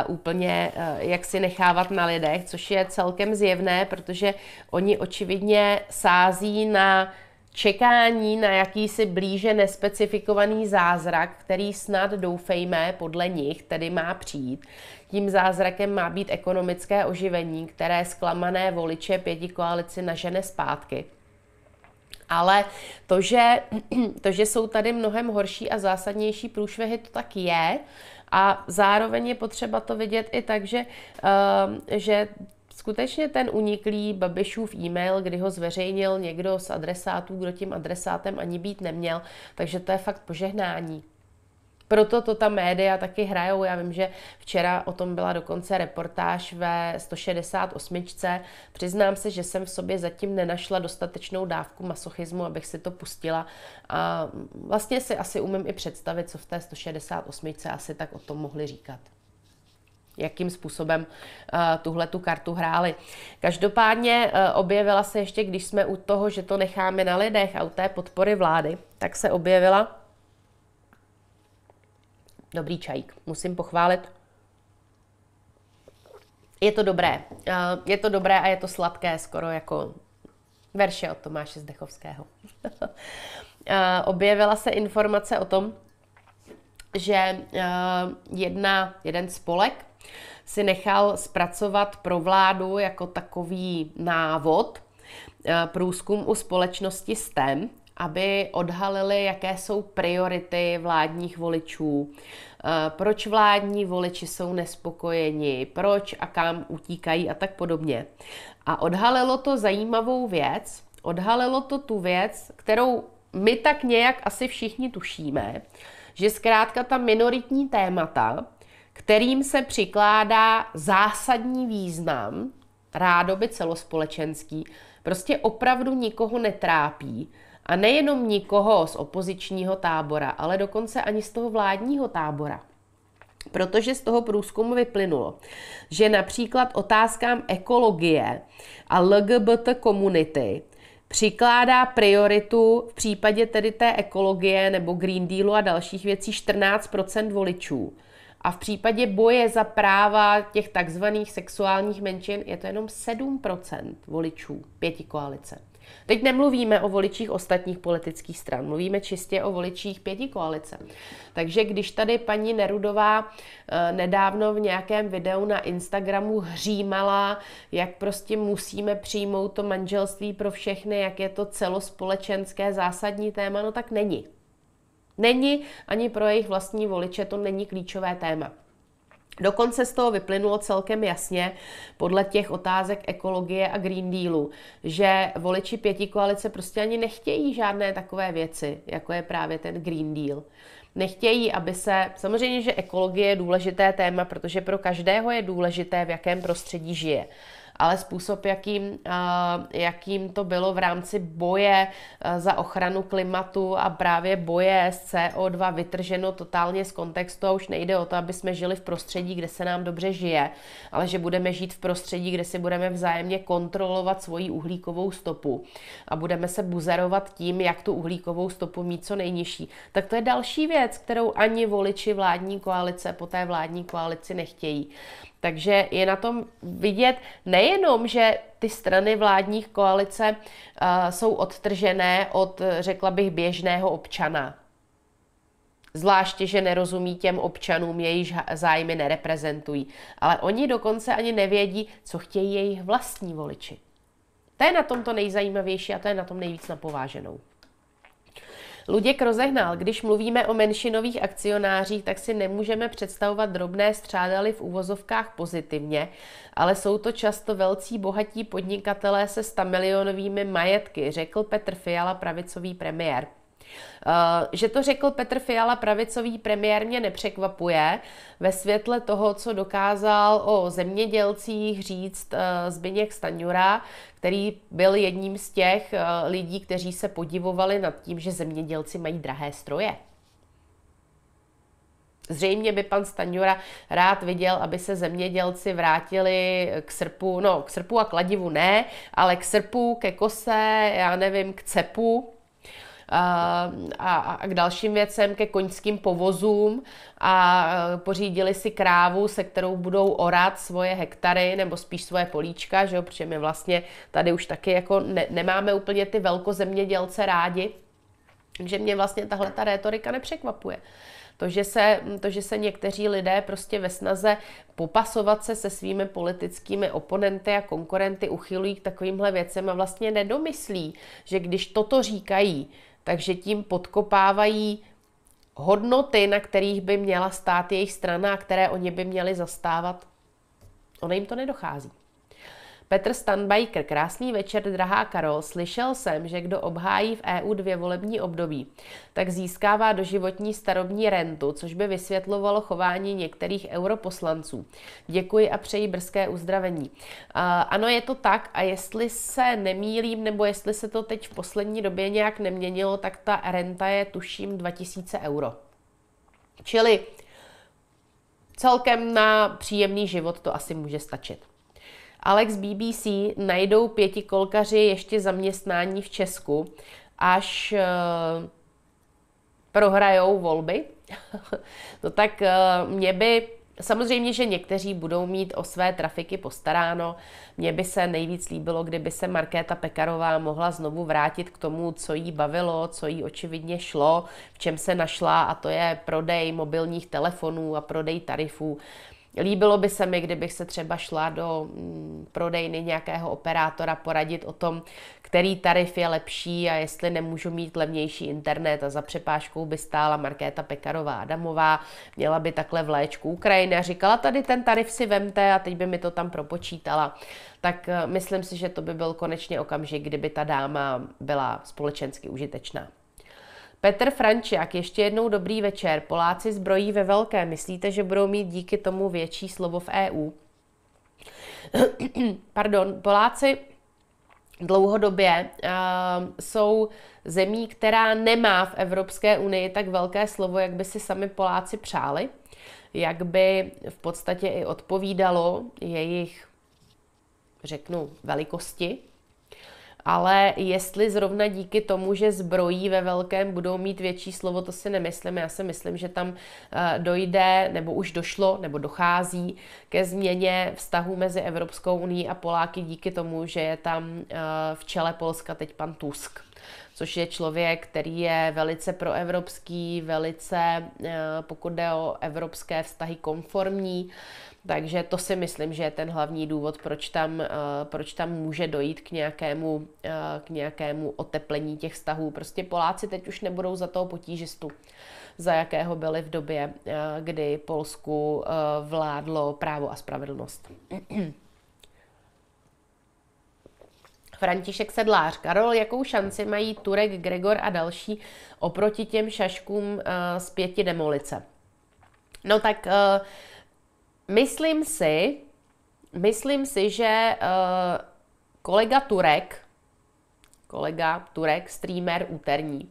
uh, úplně uh, jak si nechávat na lidech, což je celkem zjevné, protože oni očividně sází na čekání na jakýsi blíže nespecifikovaný zázrak, který snad doufejme podle nich tedy má přijít. Tím zázrakem má být ekonomické oživení, které zklamané voliče pěti koalici nažene zpátky. Ale to že, [CLEARS THROAT] to, že jsou tady mnohem horší a zásadnější průšvihy, to tak je. A zároveň je potřeba to vidět i tak, že, eh, že Skutečně ten uniklý Babišův e-mail, kdy ho zveřejnil někdo z adresátů, kdo tím adresátem ani být neměl, takže to je fakt požehnání. Proto to ta média taky hrajou. Já vím, že včera o tom byla dokonce reportáž ve 168. Přiznám se, že jsem v sobě zatím nenašla dostatečnou dávku masochismu, abych si to pustila. A vlastně si asi umím i představit, co v té 168. asi tak o tom mohli říkat jakým způsobem uh, tuhle tu kartu hráli. Každopádně uh, objevila se ještě, když jsme u toho, že to necháme na lidech a u té podpory vlády, tak se objevila dobrý čajík, musím pochválit. Je to dobré, uh, je to dobré a je to sladké, skoro jako verše od Tomáše Zdechovského. [LAUGHS] objevila se informace o tom, že jedna, jeden spolek si nechal zpracovat pro vládu jako takový návod, eh, průzkum u společnosti STEM, aby odhalili, jaké jsou priority vládních voličů, eh, proč vládní voliči jsou nespokojeni, proč a kam utíkají a tak podobně. A odhalilo to zajímavou věc, odhalilo to tu věc, kterou my tak nějak asi všichni tušíme, že zkrátka ta minoritní témata kterým se přikládá zásadní význam, rádoby celospolečenský, prostě opravdu nikoho netrápí. A nejenom nikoho z opozičního tábora, ale dokonce ani z toho vládního tábora. Protože z toho průzkumu vyplynulo, že například otázkám ekologie a LGBT komunity přikládá prioritu v případě tedy té ekologie nebo Green Dealu a dalších věcí 14 voličů a v případě boje za práva těch takzvaných sexuálních menšin je to jenom 7% voličů pěti koalice. Teď nemluvíme o voličích ostatních politických stran, mluvíme čistě o voličích pěti koalice. Takže když tady paní Nerudová eh, nedávno v nějakém videu na Instagramu hřímala, jak prostě musíme přijmout to manželství pro všechny, jak je to celospolečenské zásadní téma, no tak není. Není ani pro jejich vlastní voliče, to není klíčové téma. Dokonce z toho vyplynulo celkem jasně podle těch otázek ekologie a Green Dealu, že voliči pěti koalice prostě ani nechtějí žádné takové věci, jako je právě ten Green Deal. Nechtějí, aby se, samozřejmě, že ekologie je důležité téma, protože pro každého je důležité, v jakém prostředí žije ale způsob, jakým, eh, jakým to bylo v rámci boje eh, za ochranu klimatu a právě boje s CO2 vytrženo totálně z kontextu a už nejde o to, aby jsme žili v prostředí, kde se nám dobře žije, ale že budeme žít v prostředí, kde si budeme vzájemně kontrolovat svoji uhlíkovou stopu a budeme se buzerovat tím, jak tu uhlíkovou stopu mít co nejnižší. Tak to je další věc, kterou ani voliči vládní koalice po té vládní koalici nechtějí. Takže je na tom vidět nejenom, že ty strany vládních koalice uh, jsou odtržené od, eh, řekla bych, běžného občana. Zvláště, že nerozumí těm občanům, jejíž zájmy nereprezentují. Ale oni dokonce ani nevědí, co chtějí jejich vlastní voliči. To je na tom to nejzajímavější a to je na tom nejvíc napováženou. Luděk rozehnal, když mluvíme o menšinových akcionářích, tak si nemůžeme představovat drobné střádaly v uvozovkách pozitivně, ale jsou to často velcí bohatí podnikatelé se stamilionovými majetky, řekl Petr Fiala, pravicový premiér. Eh, že to řekl Petr Fiala, pravicový premiér, mě nepřekvapuje ve světle toho, co dokázal o zemědělcích říct eh, Zbigněk Staňura, který byl jedním z těch eh, lidí, kteří se podivovali nad tím, že zemědělci mají drahé stroje. Zřejmě by pan Staňura rád viděl, aby se zemědělci vrátili k srpu, no k srpu a kladivu ne, ale k srpu, ke kose, já nevím, k cepu, a, a k dalším věcem, ke koňským povozům a eh, pořídili si krávu, se kterou budou orát svoje hektary nebo spíš svoje políčka, že jo? protože my vlastně tady už taky jako ne, nemáme úplně ty velkozemědělce rádi. Takže mě vlastně tahle ta rétorika nepřekvapuje. To že, se, to, že se někteří lidé prostě ve snaze popasovat se se svými politickými oponenty a konkurenty uchylují k takovýmhle věcem a vlastně nedomyslí, že když toto říkají, takže tím podkopávají hodnoty, na kterých by měla stát jejich strana a které oni by měli zastávat. Ono jim to nedochází. Petr Stanbajker, krásný večer, drahá Karol. Slyšel jsem, že kdo obhájí v EU dvě volební období, tak získává doživotní starobní rentu, což by vysvětlovalo chování některých europoslanců. Děkuji a přeji brzké uzdravení. Uh, ano, je to tak a jestli se nemýlím, nebo jestli se to teď v poslední době nějak neměnilo, tak ta renta je tuším 2000 euro. Čili celkem na příjemný život to asi může stačit. Alex BBC najdou pětikolkaři ještě zaměstnání v Česku, až uh, prohrajou volby. [LAUGHS] no tak uh, mě by Samozřejmě, že někteří budou mít o své trafiky postaráno. Mně by se nejvíc líbilo, kdyby se Markéta Pekarová mohla znovu vrátit k tomu, co jí bavilo, co jí očividně šlo, v čem se našla, a to je prodej mobilních telefonů a prodej tarifů. Líbilo by se mi, kdybych se třeba šla do mm, prodejny nějakého operátora poradit o tom, který tarif je lepší a jestli nemůžu mít levnější internet. A za přepážkou by stála Markéta Pekarová Adamová, měla by takhle vléčku Ukrajiny a říkala, tady ten tarif si vemte a teď by mi to tam propočítala. Tak eh, myslím si, že to by byl konečně okamžik, kdyby ta dáma byla společensky užitečná. Petr Frančiak, ještě jednou dobrý večer. Poláci zbrojí ve velké. Myslíte, že budou mít díky tomu větší slovo v EU? [CLEARS THROAT] Pardon, Poláci dlouhodobě uh, jsou zemí, která nemá v Evropské unii tak velké slovo, jak by si sami Poláci přáli, jak by v podstatě i odpovídalo jejich, řeknu, velikosti ale jestli zrovna díky tomu, že zbrojí ve velkém budou mít větší slovo, to si nemyslím. Já si myslím, že tam eh, dojde, nebo už došlo, nebo dochází ke změně vztahu mezi Evropskou unii a Poláky díky tomu, že je tam eh, v čele Polska teď pan Tusk což je člověk, který je velice proevropský, velice, eh, pokud jde o evropské vztahy, konformní. Takže to si myslím, že je ten hlavní důvod, proč tam, eh, proč tam může dojít k nějakému, eh, k nějakému oteplení těch vztahů. Prostě Poláci teď už nebudou za toho potížistu, za jakého byli v době, eh, kdy Polsku vládlo právo a spravedlnost. [CLEARS THROAT] František Sedlář. Karol, jakou šanci mají Turek, Gregor a další oproti těm šaškům z pěti demolice? No tak uh, Myslím si, myslím si, že uh, kolega Turek, kolega Turek, streamer úterní,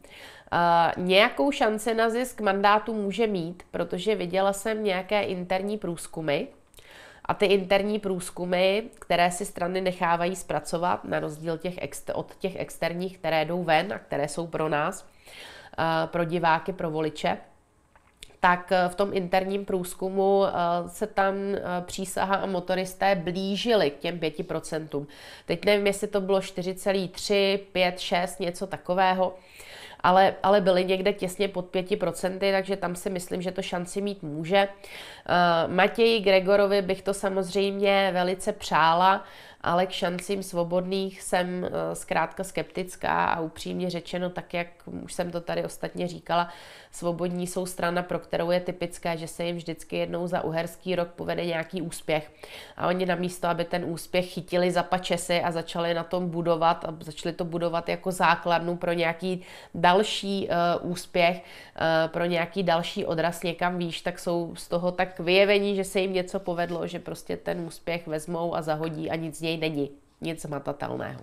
Uh, nějakou šanci na zisk mandátu může mít, protože viděla jsem nějaké interní průzkumy a ty interní průzkumy, které si strany nechávají zpracovat, na rozdíl těch ex- od těch externích, které jdou ven a které jsou pro nás, uh, pro diváky, pro voliče, tak eh, v tom interním průzkumu eh, se tam eh, přísaha a motoristé blížili k těm 5%. Teď nevím, jestli to bylo 4,3, 5, 6, něco takového ale, ale byly někde těsně pod 5%, takže tam si myslím, že to šanci mít může. Matěji Gregorovi bych to samozřejmě velice přála, ale k šancím svobodných jsem zkrátka skeptická a upřímně řečeno, tak jak už jsem to tady ostatně říkala, Svobodní jsou strana, pro kterou je typické, že se jim vždycky jednou za uherský rok povede nějaký úspěch. A oni namísto, aby ten úspěch chytili za pačesy a začali na tom budovat a začali to budovat jako základnu pro nějaký další uh, úspěch, uh, pro nějaký další odraz někam výš, tak jsou z toho tak vyjevení, že se jim něco povedlo, že prostě ten úspěch vezmou a zahodí a nic z něj není, nic matatelného.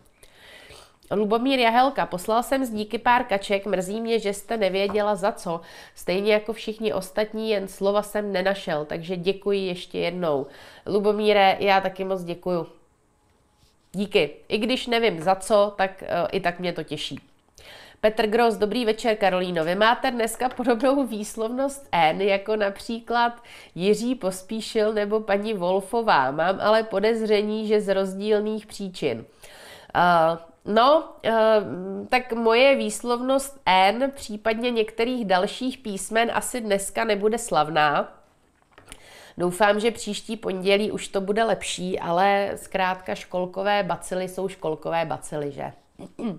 Lubomír Jahelka, poslal jsem z díky pár kaček, mrzí mě, že jste nevěděla za co. Stejně jako všichni ostatní, jen slova jsem nenašel, takže děkuji ještě jednou. Lubomíre, já taky moc děkuju. Díky. I když nevím za co, tak uh, i tak mě to těší. Petr Gross, dobrý večer Karolíno. Vy máte dneska podobnou výslovnost N, jako například Jiří Pospíšil nebo paní Wolfová. Mám ale podezření, že z rozdílných příčin. Uh, No, eh, tak moje výslovnost N, případně některých dalších písmen, asi dneska nebude slavná. Doufám, že příští pondělí už to bude lepší, ale zkrátka školkové bacily jsou školkové bacily, že? [CLEARS THROAT]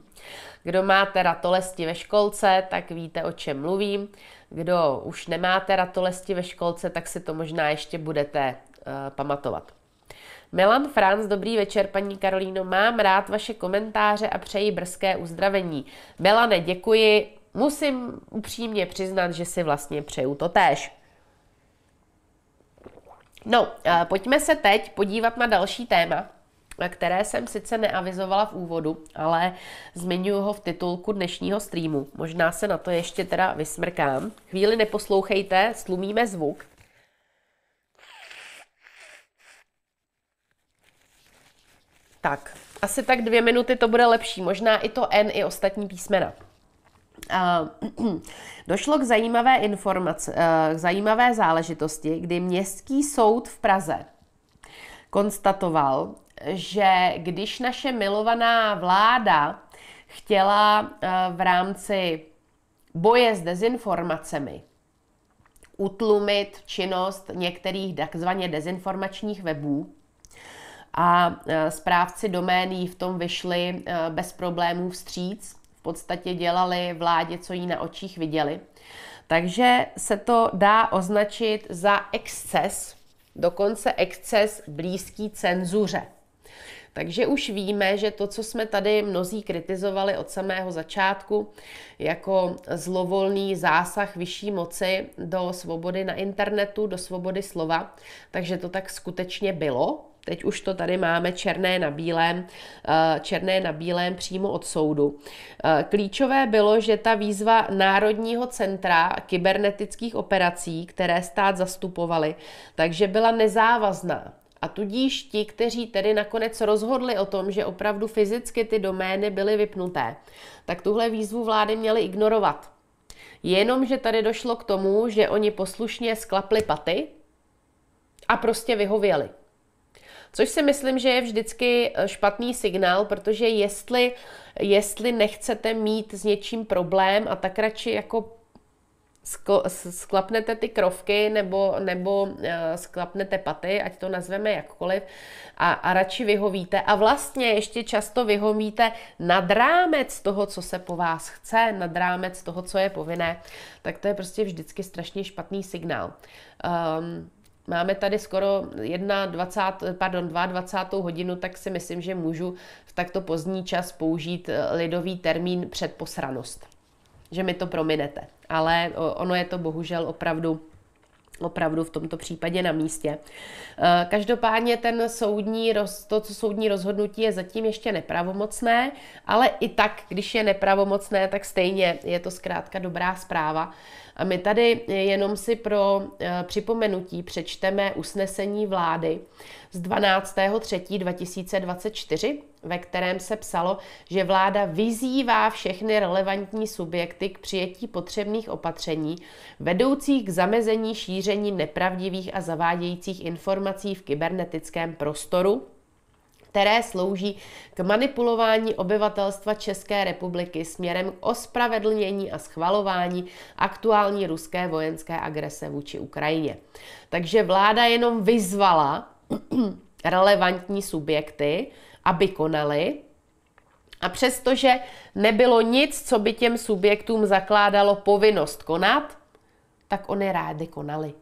Kdo máte ratolesti ve školce, tak víte, o čem mluvím. Kdo už nemáte ratolesti ve školce, tak si to možná ještě budete uh, pamatovat. Milan Franz, dobrý večer, paní Karolíno, mám rád vaše komentáře a přeji brzké uzdravení. Milane, děkuji, musím upřímně přiznat, že si vlastně přeju to též. No, eh, pojďme se teď podívat na další téma, které jsem sice neavizovala v úvodu, ale zmiňuji ho v titulku dnešního streamu. Možná se na to ještě teda vysmrkám. Chvíli neposlouchejte, slumíme zvuk. Tak, asi tak dvě minuty to bude lepší, možná i to N, i ostatní písmena. Uh, [CLEARS THROAT] došlo k zajímavé informace, uh, k zajímavé záležitosti, kdy městský soud v Praze konstatoval, že když naše milovaná vláda chtěla uh, v rámci boje s dezinformacemi utlumit činnost některých takzvaně dezinformačních webů, a e, správci domény v tom vyšli e, bez problémů vstříc. V podstatě dělali vládě, co jí na očích viděli. Takže se to dá označit za exces, dokonce exces blízký cenzuře. Takže už víme, že to, co jsme tady mnozí kritizovali od samého začátku, jako zlovolný zásah vyšší moci do svobody na internetu, do svobody slova, takže to tak skutečně bylo. Teď už to tady máme černé na bílém, eh, černé na bílém přímo od soudu. Eh, klíčové bylo, že ta výzva Národního centra kybernetických operací, které stát zastupovali, takže byla nezávazná. A tudíž ti, kteří tedy nakonec rozhodli o tom, že opravdu fyzicky ty domény byly vypnuté, tak tuhle výzvu vlády měly ignorovat. Jenomže tady došlo k tomu, že oni poslušně sklapli paty a prostě vyhověli. Což si myslím, že je vždycky eh, špatný signál, protože jestli, jestli nechcete mít s něčím problém a tak radši jako sklapnete ty krovky nebo, nebo uh, sklapnete paty, ať to nazveme jakkoliv, a, a radši vyhovíte. A vlastně ještě často vyhovíte nad rámec toho, co se po vás chce, nad rámec toho, co je povinné, tak to je prostě vždycky strašně špatný signál. Um, Máme tady skoro 1, 20, pardon, 22. hodinu, tak si myslím, že můžu v takto pozdní čas použít eh, lidový termín předposranost. Že mi to prominete. Ale ono je to bohužel opravdu opravdu v tomto případě na místě. Eh, každopádně ten soudní, roz, to co soudní rozhodnutí je zatím ještě nepravomocné, ale i tak, když je nepravomocné, tak stejně je to zkrátka dobrá zpráva a my tady jenom si pro eh, připomenutí přečteme usnesení vlády z 12. 3. 2024, ve kterém se psalo, že vláda vyzývá všechny relevantní subjekty k přijetí potřebných opatření vedoucích k zamezení šíření nepravdivých a zavádějících informací v kybernetickém prostoru které slouží k manipulování obyvatelstva České republiky směrem k ospravedlnění a schvalování aktuální ruské vojenské agrese vůči Ukrajině. Takže vláda jenom vyzvala [CLEARS THROAT] relevantní subjekty, aby konali, a přestože nebylo nic, co by těm subjektům zakládalo povinnost konat, tak oni rádi konali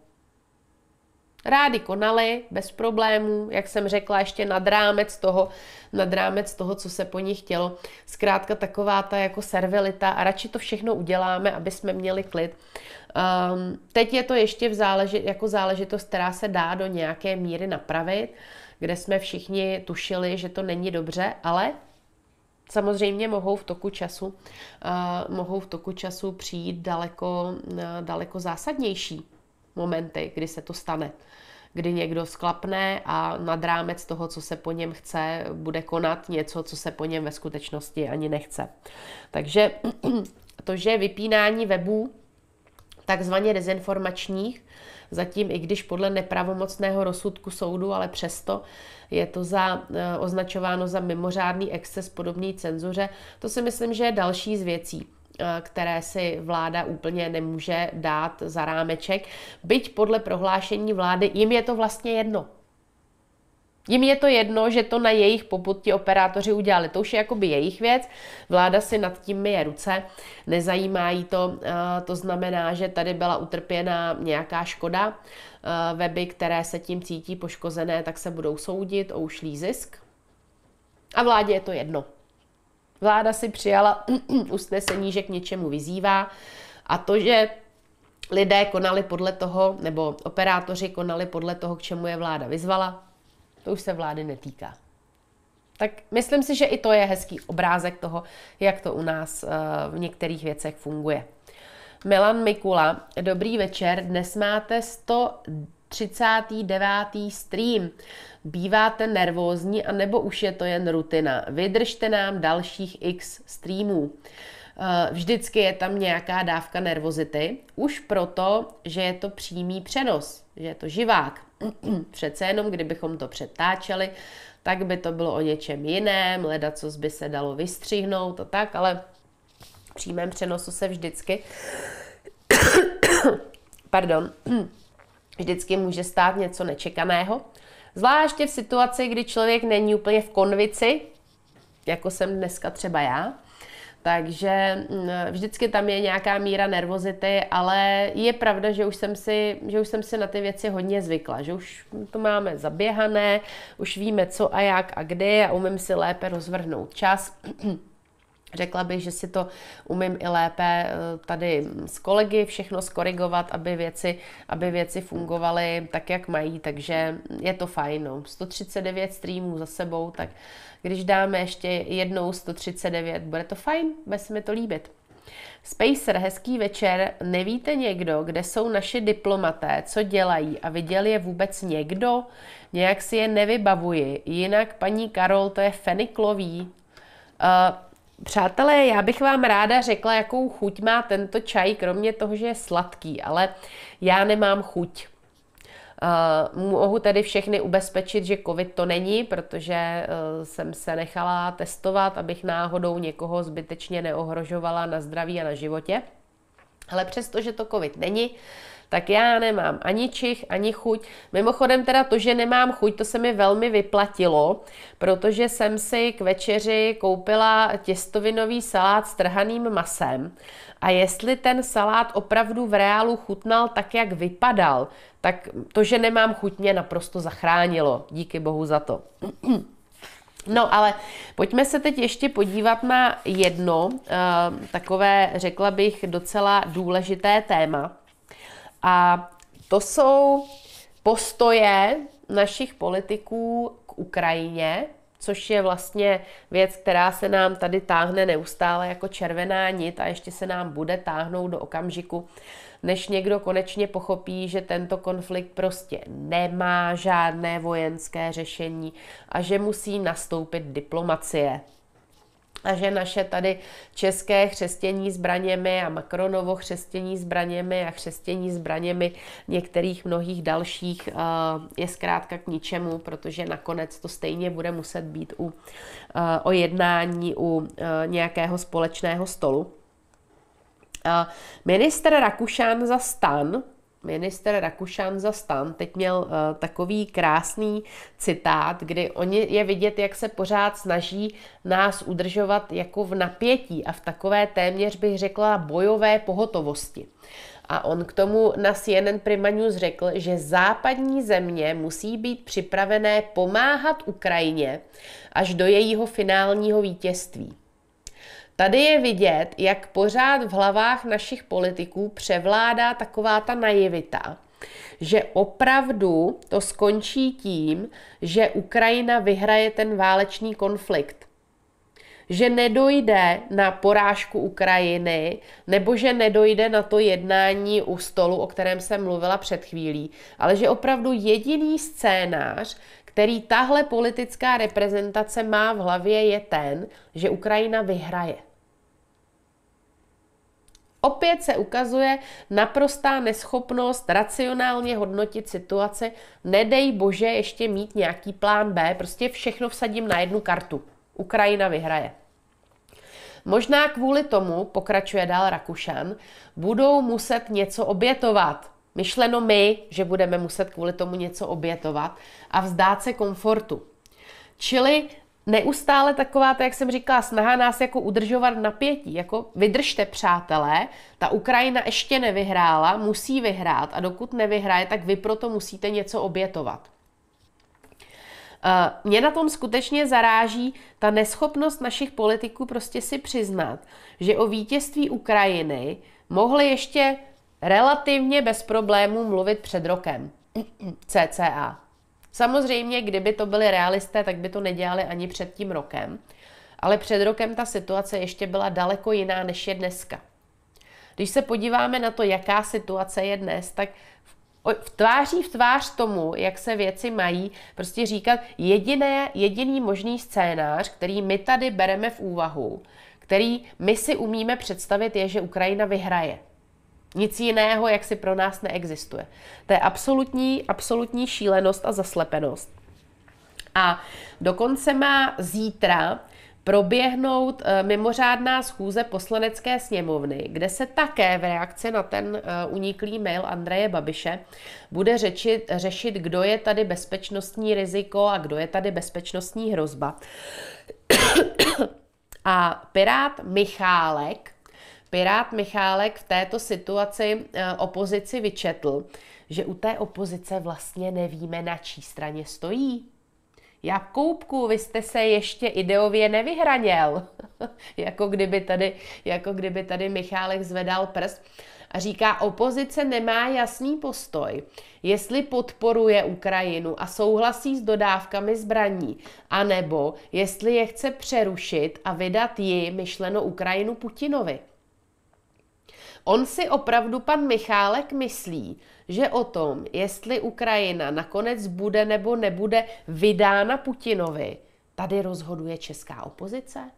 rádi konaly bez problémů, jak jsem řekla, ještě nad rámec toho, nad rámec toho, co se po nich chtělo. Zkrátka taková ta jako servilita a radši to všechno uděláme, aby jsme měli klid. Um, teď je to ještě v záleži- jako záležitost, která se dá do nějaké míry napravit, kde jsme všichni tušili, že to není dobře, ale Samozřejmě mohou v toku času, uh, mohou v toku času přijít daleko, uh, daleko zásadnější momenty, kdy se to stane. Kdy někdo sklapne a nad rámec toho, co se po něm chce, bude konat něco, co se po něm ve skutečnosti ani nechce. Takže [CLEARS THROAT] to, že vypínání webů takzvaně dezinformačních, zatím i když podle nepravomocného rozsudku soudu, ale přesto je to za, eh, označováno za mimořádný exces podobný cenzuře. To si myslím, že je další z věcí. Eh, které si vláda úplně nemůže dát za rámeček, byť podle prohlášení vlády jim je to vlastně jedno. Jim je to jedno, že to na jejich poput ti operátoři udělali. To už je jakoby jejich věc. Vláda si nad tím myje ruce, nezajímá jí to. Eh, to znamená, že tady byla utrpěna nějaká škoda. Eh, weby, které se tím cítí poškozené, tak se budou soudit o ušlý zisk. A vládě je to jedno. Vláda si přijala [CLEARS THROAT] usnesení, že k něčemu vyzývá a to, že lidé konali podle toho, nebo operátoři konali podle toho, k čemu je vláda vyzvala, to už se vlády netýká. Tak myslím si, že i to je hezký obrázek toho, jak to u nás eh, v některých věcech funguje. Milan Mikula, dobrý večer. Dnes máte 100 39. stream. Býváte nervózní a nebo už je to jen rutina? Vydržte nám dalších x streamů. Eh, vždycky je tam nějaká dávka nervozity, už proto, že je to přímý přenos, že je to živák. [CLEARS THROAT] Přece jenom, kdybychom to přetáčeli, tak by to bylo o něčem jiném, leda, co by se dalo vystřihnout a tak, ale v přímém přenosu se vždycky [COUGHS] pardon, [CLEARS THROAT] vždycky může stát něco nečekaného. Zvláště v situaci, kdy člověk není úplně v konvici, jako jsem dneska třeba já. Takže mm, vždycky tam je nějaká míra nervozity, ale je pravda, že už, jsem si, že už jsem si na ty věci hodně zvykla, že už to máme zaběhané, už víme co a jak a kde a umím si lépe rozvrhnout čas. [CLEARS THROAT] Řekla bych, že si to umím i lépe eh, tady s kolegy všechno skorigovat, aby věci, aby věci fungovaly tak, jak mají, takže je to fajn. No. 139 streamů za sebou, tak když dáme ještě jednou 139, bude to fajn, bude se mi to líbit. Spacer, hezký večer. Nevíte někdo, kde jsou naši diplomaté, co dělají a viděl je vůbec někdo? Nějak si je nevybavuji. Jinak, paní Karol, to je feniklový. Uh, Přátelé, já bych vám ráda řekla, jakou chuť má tento čaj, kromě toho, že je sladký, ale já nemám chuť. Uh, mohu tedy všechny ubezpečit, že COVID to není, protože uh, jsem se nechala testovat, abych náhodou někoho zbytečně neohrožovala na zdraví a na životě. Ale přesto, že to COVID není, tak já nemám ani čich, ani chuť. Mimochodem teda to, že nemám chuť, to se mi velmi vyplatilo, protože jsem si k večeři koupila těstovinový salát s trhaným masem a jestli ten salát opravdu v reálu chutnal tak, jak vypadal, tak to, že nemám chuť, mě naprosto zachránilo. Díky bohu za to. [CLEARS THROAT] No, ale pojďme se teď ještě podívat na jedno uh, takové, řekla bych, docela důležité téma, a to jsou postoje našich politiků k Ukrajině, což je vlastně věc, která se nám tady táhne neustále jako červená nit a ještě se nám bude táhnout do okamžiku, než někdo konečně pochopí, že tento konflikt prostě nemá žádné vojenské řešení a že musí nastoupit diplomacie a že naše tady české chřestění zbraněmi a Macronovo chřestění zbraněmi a chřestění zbraněmi některých mnohých dalších eh, je zkrátka k ničemu, protože nakonec to stejně bude muset být u, eh, o jednání u eh, nějakého společného stolu. Minister Rakušan za stan minister Rakušan za stan teď měl uh, takový krásný citát, kdy oni je vidět, jak se pořád snaží nás udržovat jako v napětí a v takové téměř bych řekla bojové pohotovosti. A on k tomu na CNN Prima News řekl, že západní země musí být připravené pomáhat Ukrajině až do jejího finálního vítězství. Tady je vidět, jak pořád v hlavách našich politiků převládá taková ta naivita, že opravdu to skončí tím, že Ukrajina vyhraje ten válečný konflikt. Že nedojde na porážku Ukrajiny, nebo že nedojde na to jednání u stolu, o kterém jsem mluvila před chvílí, ale že opravdu jediný scénář, který tahle politická reprezentace má v hlavě, je ten, že Ukrajina vyhraje. Opět se ukazuje naprostá neschopnost racionálně hodnotit situaci. Nedej bože ještě mít nějaký plán B, prostě všechno vsadím na jednu kartu. Ukrajina vyhraje. Možná kvůli tomu, pokračuje dál Rakušan, budou muset něco obětovat. Myšleno my, že budeme muset kvůli tomu něco obětovat a vzdát se komfortu. Čili neustále taková, tak jak jsem říkala, snaha nás jako udržovat napětí. Jako vydržte, přátelé, ta Ukrajina ještě nevyhrála, musí vyhrát a dokud nevyhraje, tak vy proto musíte něco obětovat. Eh, mě na tom skutečně zaráží ta neschopnost našich politiků prostě si přiznat, že o vítězství Ukrajiny mohli ještě relativně bez problémů mluvit před rokem. CCA. [CLEARS THROAT] Samozřejmě, kdyby to byli realisté, tak by to nedělali ani před tím rokem. Ale před rokem ta situace ještě byla daleko jiná, než je dneska. Když se podíváme na to, jaká situace je dnes, tak v tváří v tvář tomu, jak se věci mají, prostě říkat jediné, jediný možný scénář, který my tady bereme v úvahu, který my si umíme představit, je, že Ukrajina vyhraje. Nic jiného, jak si pro nás neexistuje. To je absolutní, absolutní šílenost a zaslepenost. A dokonce má zítra proběhnout eh, mimořádná schůze poslanecké sněmovny, kde se také v reakci na ten eh, uniklý mail Andreje Babiše bude řečit, řešit, kdo je tady bezpečnostní riziko a kdo je tady bezpečnostní hrozba. [COUGHS] A pirát Michálek Pirát Michálek v této situaci eh, opozici vyčetl, že u té opozice vlastně nevíme, na čí straně stojí. Jakoubku, vy jste se ještě ideově nevyhraněl. [LAUGHS] jako, kdyby tady, jako kdyby tady Michálek zvedal prst. A říká, opozice nemá jasný postoj, jestli podporuje Ukrajinu a souhlasí s dodávkami zbraní, anebo jestli je chce přerušit a vydat ji, myšleno Ukrajinu Putinovi. On si opravdu pan Michálek myslí, že o tom, jestli Ukrajina nakonec bude nebo nebude vydána Putinovi, tady rozhoduje česká opozice?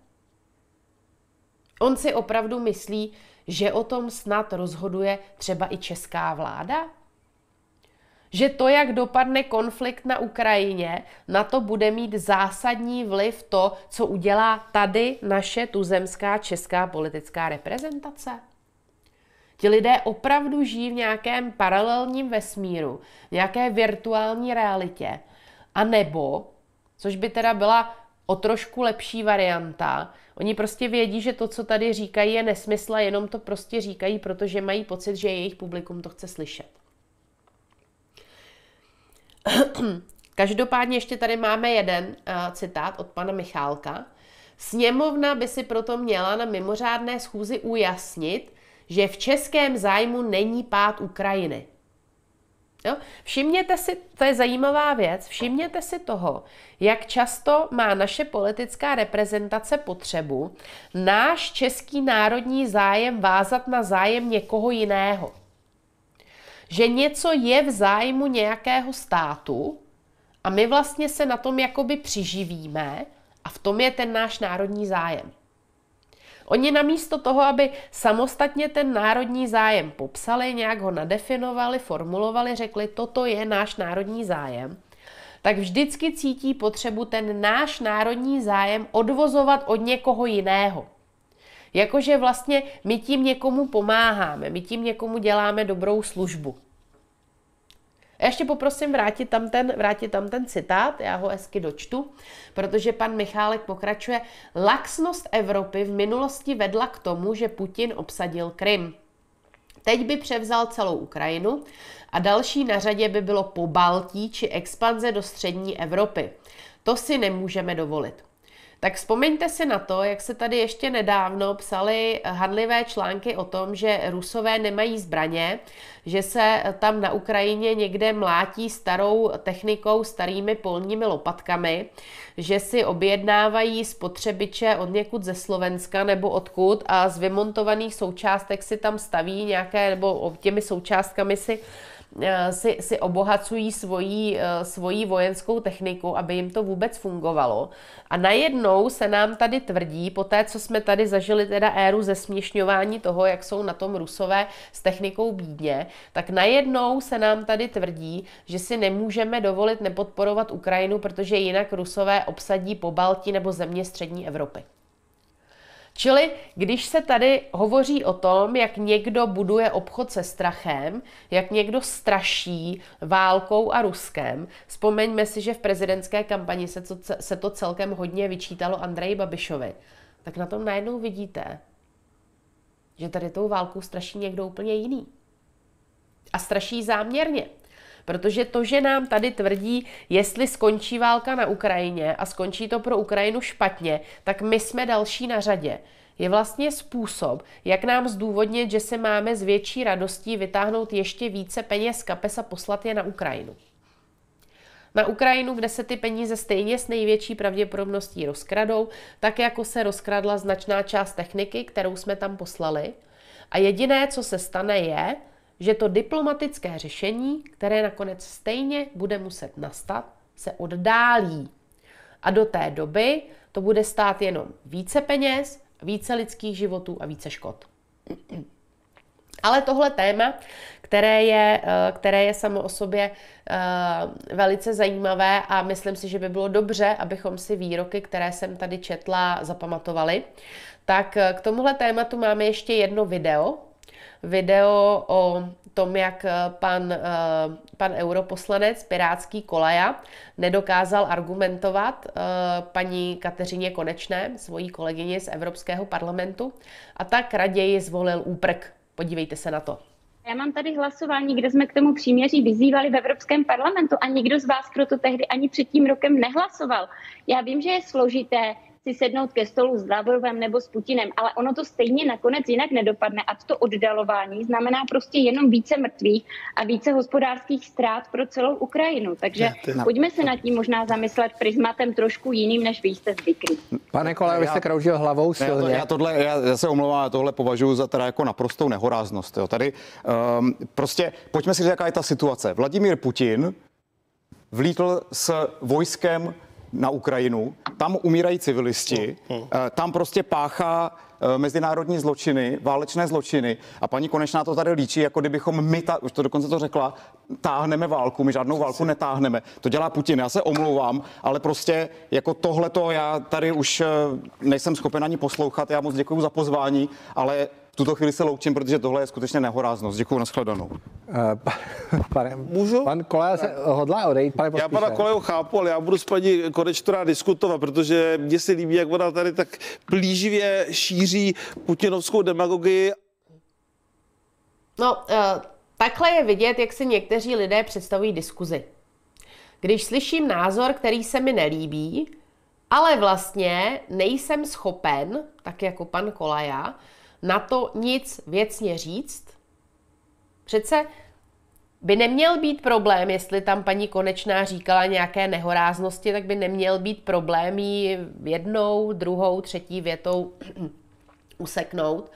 On si opravdu myslí, že o tom snad rozhoduje třeba i česká vláda? Že to, jak dopadne konflikt na Ukrajině, na to bude mít zásadní vliv to, co udělá tady naše tuzemská česká politická reprezentace? Ti lidé opravdu žijí v nějakém paralelním vesmíru, v nějaké virtuální realitě. A nebo, což by teda byla o trošku lepší varianta. Oni prostě vědí, že to, co tady říkají, je nesmysl a jenom to prostě říkají, protože mají pocit, že jejich publikum to chce slyšet. [CLEARS THROAT] Každopádně ještě tady máme jeden uh, citát od pana Michálka. Sněmovna by si proto měla na mimořádné schůzi ujasnit, že v českém zájmu není pád Ukrajiny. Jo? Všimněte si, to je zajímavá věc, všimněte si toho, jak často má naše politická reprezentace potřebu náš český národní zájem vázat na zájem někoho jiného. Že něco je v zájmu nějakého státu a my vlastně se na tom jakoby přiživíme a v tom je ten náš národní zájem. Oni namísto toho, aby samostatně ten národní zájem popsali, nějak ho nadefinovali, formulovali, řekli, toto je náš národní zájem, tak vždycky cítí potřebu ten náš národní zájem odvozovat od někoho jiného. Jakože vlastně my tím někomu pomáháme, my tím někomu děláme dobrou službu. Já ještě poprosím vrátit tam, ten, vrátit tam ten citát, já ho hezky dočtu, protože pan Michálek pokračuje. Laxnost Evropy v minulosti vedla k tomu, že Putin obsadil Krym. Teď by převzal celou Ukrajinu a další na řadě by bylo po Baltí či expanze do střední Evropy. To si nemůžeme dovolit. Tak vzpomeňte si na to, jak se tady ještě nedávno psali hadlivé články o tom, že rusové nemají zbraně, že se tam na Ukrajině někde mlátí starou technikou, starými polními lopatkami, že si objednávají spotřebiče od někud ze Slovenska nebo odkud a z vymontovaných součástek si tam staví nějaké, nebo těmi součástkami si Eh, si, si obohacují svoji, eh, svoji vojenskou techniku, aby jim to vůbec fungovalo. A najednou se nám tady tvrdí, po té, co jsme tady zažili teda éru zesměšňování toho, jak jsou na tom rusové s technikou bídně, tak najednou se nám tady tvrdí, že si nemůžeme dovolit nepodporovat Ukrajinu, protože jinak rusové obsadí po Balti nebo země střední Evropy. Čili když se tady hovoří o tom, jak někdo buduje obchod se strachem, jak někdo straší válkou a Ruskem, vzpomeňme si, že v prezidentské kampani se to, se to celkem hodně vyčítalo Andreji Babišovi, tak na tom najednou vidíte, že tady tou válkou straší někdo úplně jiný. A straší záměrně. Protože to, že nám tady tvrdí, jestli skončí válka na Ukrajině a skončí to pro Ukrajinu špatně, tak my jsme další na řadě je vlastně způsob, jak nám zdůvodnit, že se máme s větší radostí vytáhnout ještě více peněz z kapes a poslat je na Ukrajinu. Na Ukrajinu, kde se ty peníze stejně s největší pravděpodobností rozkradou, tak jako se rozkradla značná část techniky, kterou jsme tam poslali. A jediné, co se stane, je, že to diplomatické řešení, které nakonec stejně bude muset nastat, se oddálí. A do té doby to bude stát jenom více peněz, více lidských životů a více škod. Ale tohle téma, které je, eh, které je samo o sobě eh, velice zajímavé a myslím si, že by bylo dobře, abychom si výroky, které jsem tady četla, zapamatovali. Tak eh, k tomuhle tématu máme ještě jedno video, video o tom, jak eh, pan, eh, pan europoslanec Pirátský Kolaja nedokázal argumentovat eh, paní Kateřině Konečné, svojí kolegyně z Evropského parlamentu, a tak raději zvolil úprk. Podívejte se na to. Já mám tady hlasování, kde jsme k tomu příměří vyzývali v Evropském parlamentu a nikdo z vás proto tehdy ani před tím rokem nehlasoval. Já vím, že je složité si sednout ke stolu s Lavrovem nebo s Putinem, ale ono to stejně nakonec jinak nedopadne a to oddalování znamená prostě jenom více mrtvých a více hospodářských ztrát pro celou Ukrajinu. Takže ne, pojďme se nad tím možná zamyslet prismatem trošku jiným, než vy jste zvyklí. Pane Kole, vy jste kroužil hlavou silně. já, to, já, tohle, já, já se omlouvám, já tohle považuji za teda jako naprostou nehoráznost. Jo. Tady um, prostě pojďme si říct, jaká je ta situace. Vladimír Putin vlítl s vojskem na Ukrajinu, tam umírají civilisti, hmm, hmm. Eh, tam prostě páchá eh, mezinárodní zločiny, válečné zločiny a paní Konečná to tady líčí, jako kdybychom my, ta, už to dokonce to řekla, táhneme válku, my žádnou válku netáhneme. To dělá Putin, já se omlouvám, ale prostě jako tohleto já tady už eh, nejsem schopen ani poslouchat, já moc děkuji za pozvání, ale tuto chvíli se loučím, protože tohle je skutečně nehoráznost. Děkuji, nashledanou. Eh, [LAUGHS] pane, Můžu? Pan Koleja se hodlá odejít, pane Pospíše. Já pana Koleju chápu, ale já budu s paní Konečtorá diskutovat, protože mně se líbí, jak ona tady tak plíživě šíří putinovskou demagogii. No, eh, takhle je vidět, jak si někteří lidé představují diskuzi. Když slyším názor, který se mi nelíbí, ale vlastně nejsem schopen, tak jako pan Kolaja, na to nic věcně říct? Přece by neměl být problém, jestli tam paní Konečná říkala nějaké nehoráznosti, tak by neměl být problém jí jednou, druhou, třetí větou [CLEARS THROAT] useknout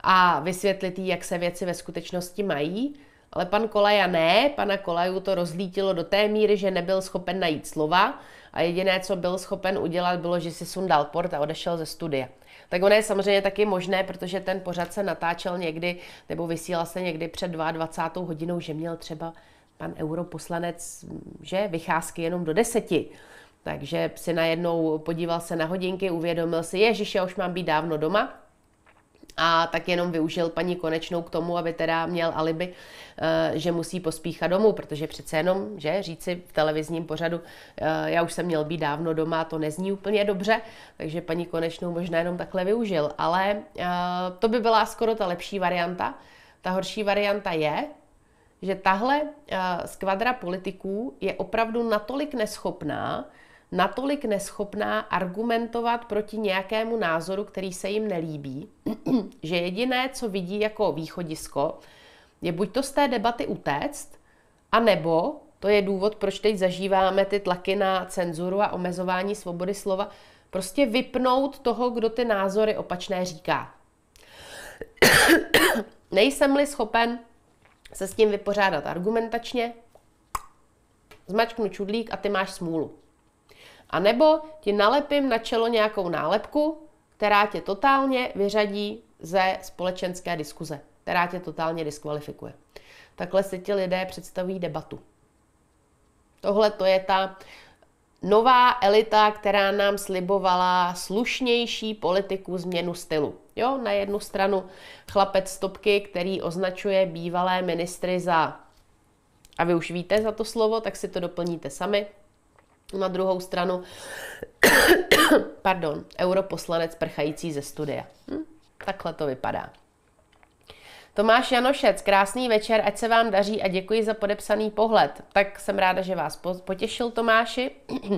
a vysvětlit jí, jak se věci ve skutečnosti mají. Ale pan Kolaja ne, pana Kolaju to rozlítilo do té míry, že nebyl schopen najít slova a jediné, co byl schopen udělat, bylo, že si sundal port a odešel ze studia tak ono je samozřejmě taky možné, protože ten pořad se natáčel někdy, nebo vysílal se někdy před 22. hodinou, že měl třeba pan europoslanec, že vycházky jenom do deseti. Takže si najednou podíval se na hodinky, uvědomil si, ježiš, já už mám být dávno doma, a tak jenom využil paní Konečnou k tomu, aby teda měl alibi, eh, že musí pospíchat domů, protože přece jenom, že říci v televizním pořadu, eh, já už jsem měl být dávno doma, to nezní úplně dobře, takže paní Konečnou možná jenom takhle využil, ale eh, to by byla skoro ta lepší varianta. Ta horší varianta je, že tahle skvadra politiků je opravdu natolik neschopná, natolik neschopná argumentovat proti nějakému názoru, který se jim nelíbí, [CLEARS THROAT] že jediné, co vidí jako východisko, je buď to z té debaty utéct, anebo to je důvod, proč teď zažíváme ty tlaky na cenzuru a omezování svobody slova, prostě vypnout toho, kdo ty názory opačné říká. [CLEARS THROAT] Nejsem-li schopen se s tím vypořádat argumentačně, zmačknu čudlík a ty máš smůlu. A nebo ti nalepím na čelo nějakou nálepku, která tě totálně vyřadí ze společenské diskuze, která tě totálně diskvalifikuje. Takhle si ti lidé představují debatu. Tohle to je ta nová elita, která nám slibovala slušnější politiku změnu stylu. Jo, na jednu stranu chlapec stopky, který označuje bývalé ministry za, a vy už víte za to slovo, tak si to doplníte sami, na druhou stranu, [COUGHS] pardon, europoslanec prchající ze studia. Hm? Takhle to vypadá. Tomáš Janošec, krásný večer, ať se vám daří a děkuji za podepsaný pohled. Tak jsem ráda, že vás potěšil Tomáši. [COUGHS]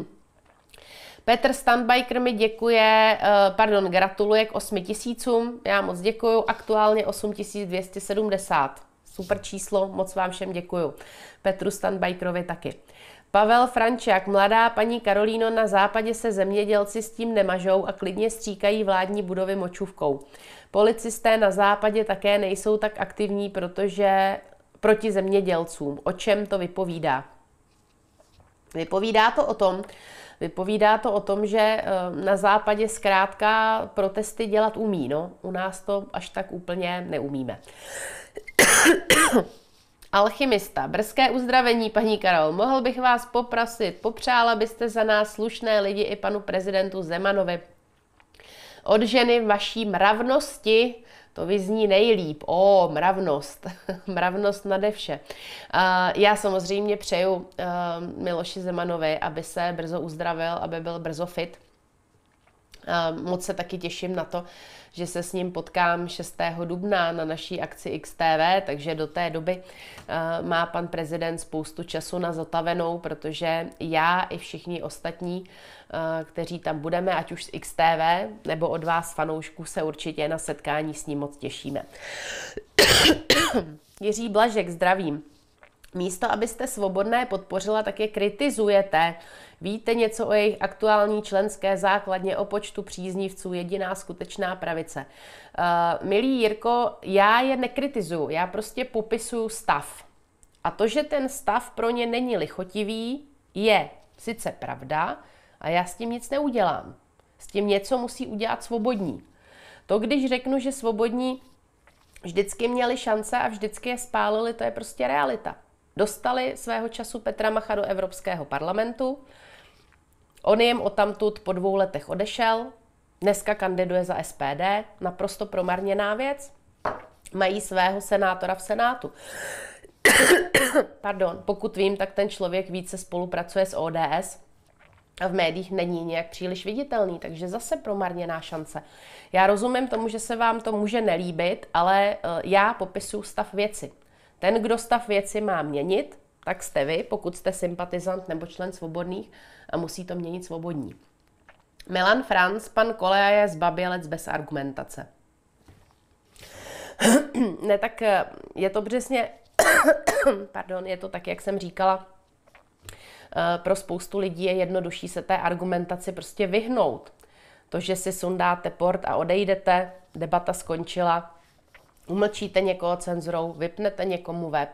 Petr Standbiker mi děkuje, eh, pardon, gratuluje k 8 tisícům, já moc děkuju, aktuálně 270. Super číslo, moc vám všem děkuju. Petru Standbikerovi taky. Pavel Frančák, mladá paní Karolíno, na západě se zemědělci s tím nemažou a klidně stříkají vládní budovy močůvkou. Policisté na západě také nejsou tak aktivní, protože proti zemědělcům. O čem to vypovídá? Vypovídá to o tom, Vypovídá to o tom, že eh, na západě zkrátka protesty dělat umí. No. U nás to až tak úplně neumíme. Alchymista, brzké uzdravení, paní Karol, mohl bych vás poprosit, popřála byste za nás slušné lidi i panu prezidentu Zemanovi. Od ženy vaší mravnosti, to vyzní nejlíp. O, mravnost. [LAUGHS] mravnost nade vše. Uh, já samozřejmě přeju uh, Miloši Zemanovi, aby se brzo uzdravil, aby byl brzo fit. Uh, moc se taky těším na to, že se s ním potkám 6. dubna na naší akci XTV, takže do té doby eh, má pan prezident spoustu času na zotavenou, protože já i všichni ostatní, eh, kteří tam budeme, ať už z XTV nebo od vás fanoušků, se určitě na setkání s ním moc těšíme. [COUGHS] Jiří Blažek, zdravím. Místo, abyste svobodné podpořila, tak je kritizujete. Víte něco o jejich aktuální členské základně, o počtu příznivců, jediná skutečná pravice. Uh, milý Jirko, já je nekritizuju, já prostě popisuju stav. A to, že ten stav pro ně není lichotivý, je sice pravda, a já s tím nic neudělám. S tím něco musí udělat svobodní. To, když řeknu, že svobodní vždycky měli šance a vždycky je spálili, to je prostě realita dostali svého času Petra Macha do Evropského parlamentu. On jim odtamtud po dvou letech odešel, dneska kandiduje za SPD, naprosto promarněná věc. Mají svého senátora v Senátu. Pardon, pokud vím, tak ten člověk více spolupracuje s ODS a v médiích není nějak příliš viditelný, takže zase promarněná šance. Já rozumím tomu, že se vám to může nelíbit, ale eh, já popisuju stav věci. Ten, kdo stav věci má měnit, tak jste vy, pokud jste sympatizant nebo člen svobodných a musí to měnit svobodní. Milan Franz, pan Kolea je zbabělec bez argumentace. [CLEARS THROAT] ne, tak eh, je to přesně, [COUGHS] pardon, je to tak, jak jsem říkala, eh, pro spoustu lidí je jednodušší se té argumentaci prostě vyhnout. To, že si sundáte port a odejdete, debata skončila, umlčíte někoho cenzurou, vypnete někomu web.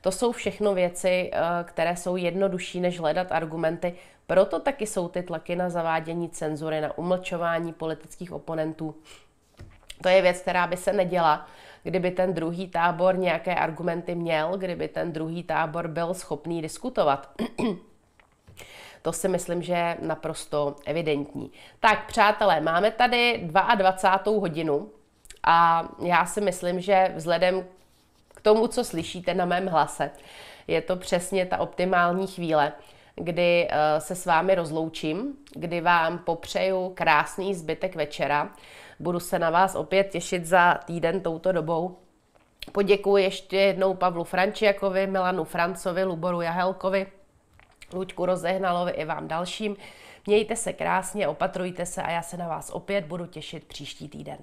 To jsou všechno věci, eh, které jsou jednodušší, než hledat argumenty. Proto taky jsou ty tlaky na zavádění cenzury, na umlčování politických oponentů. To je věc, která by se neděla, kdyby ten druhý tábor nějaké argumenty měl, kdyby ten druhý tábor byl schopný diskutovat. [CLEARS THROAT] To si myslím, že je naprosto evidentní. Tak, přátelé, máme tady 22. hodinu. A já si myslím, že vzhledem k tomu, co slyšíte na mém hlase, je to přesně ta optimální chvíle, kdy eh, se s vámi rozloučím, kdy vám popřeju krásný zbytek večera. Budu se na vás opět těšit za týden touto dobou. Poděkuji ještě jednou Pavlu Frančiakovi, Milanu Francovi, Luboru Jahelkovi, Luďku Rozehnalovi i vám dalším. Mějte se krásně, opatrujte se a já se na vás opět budu těšit příští týden.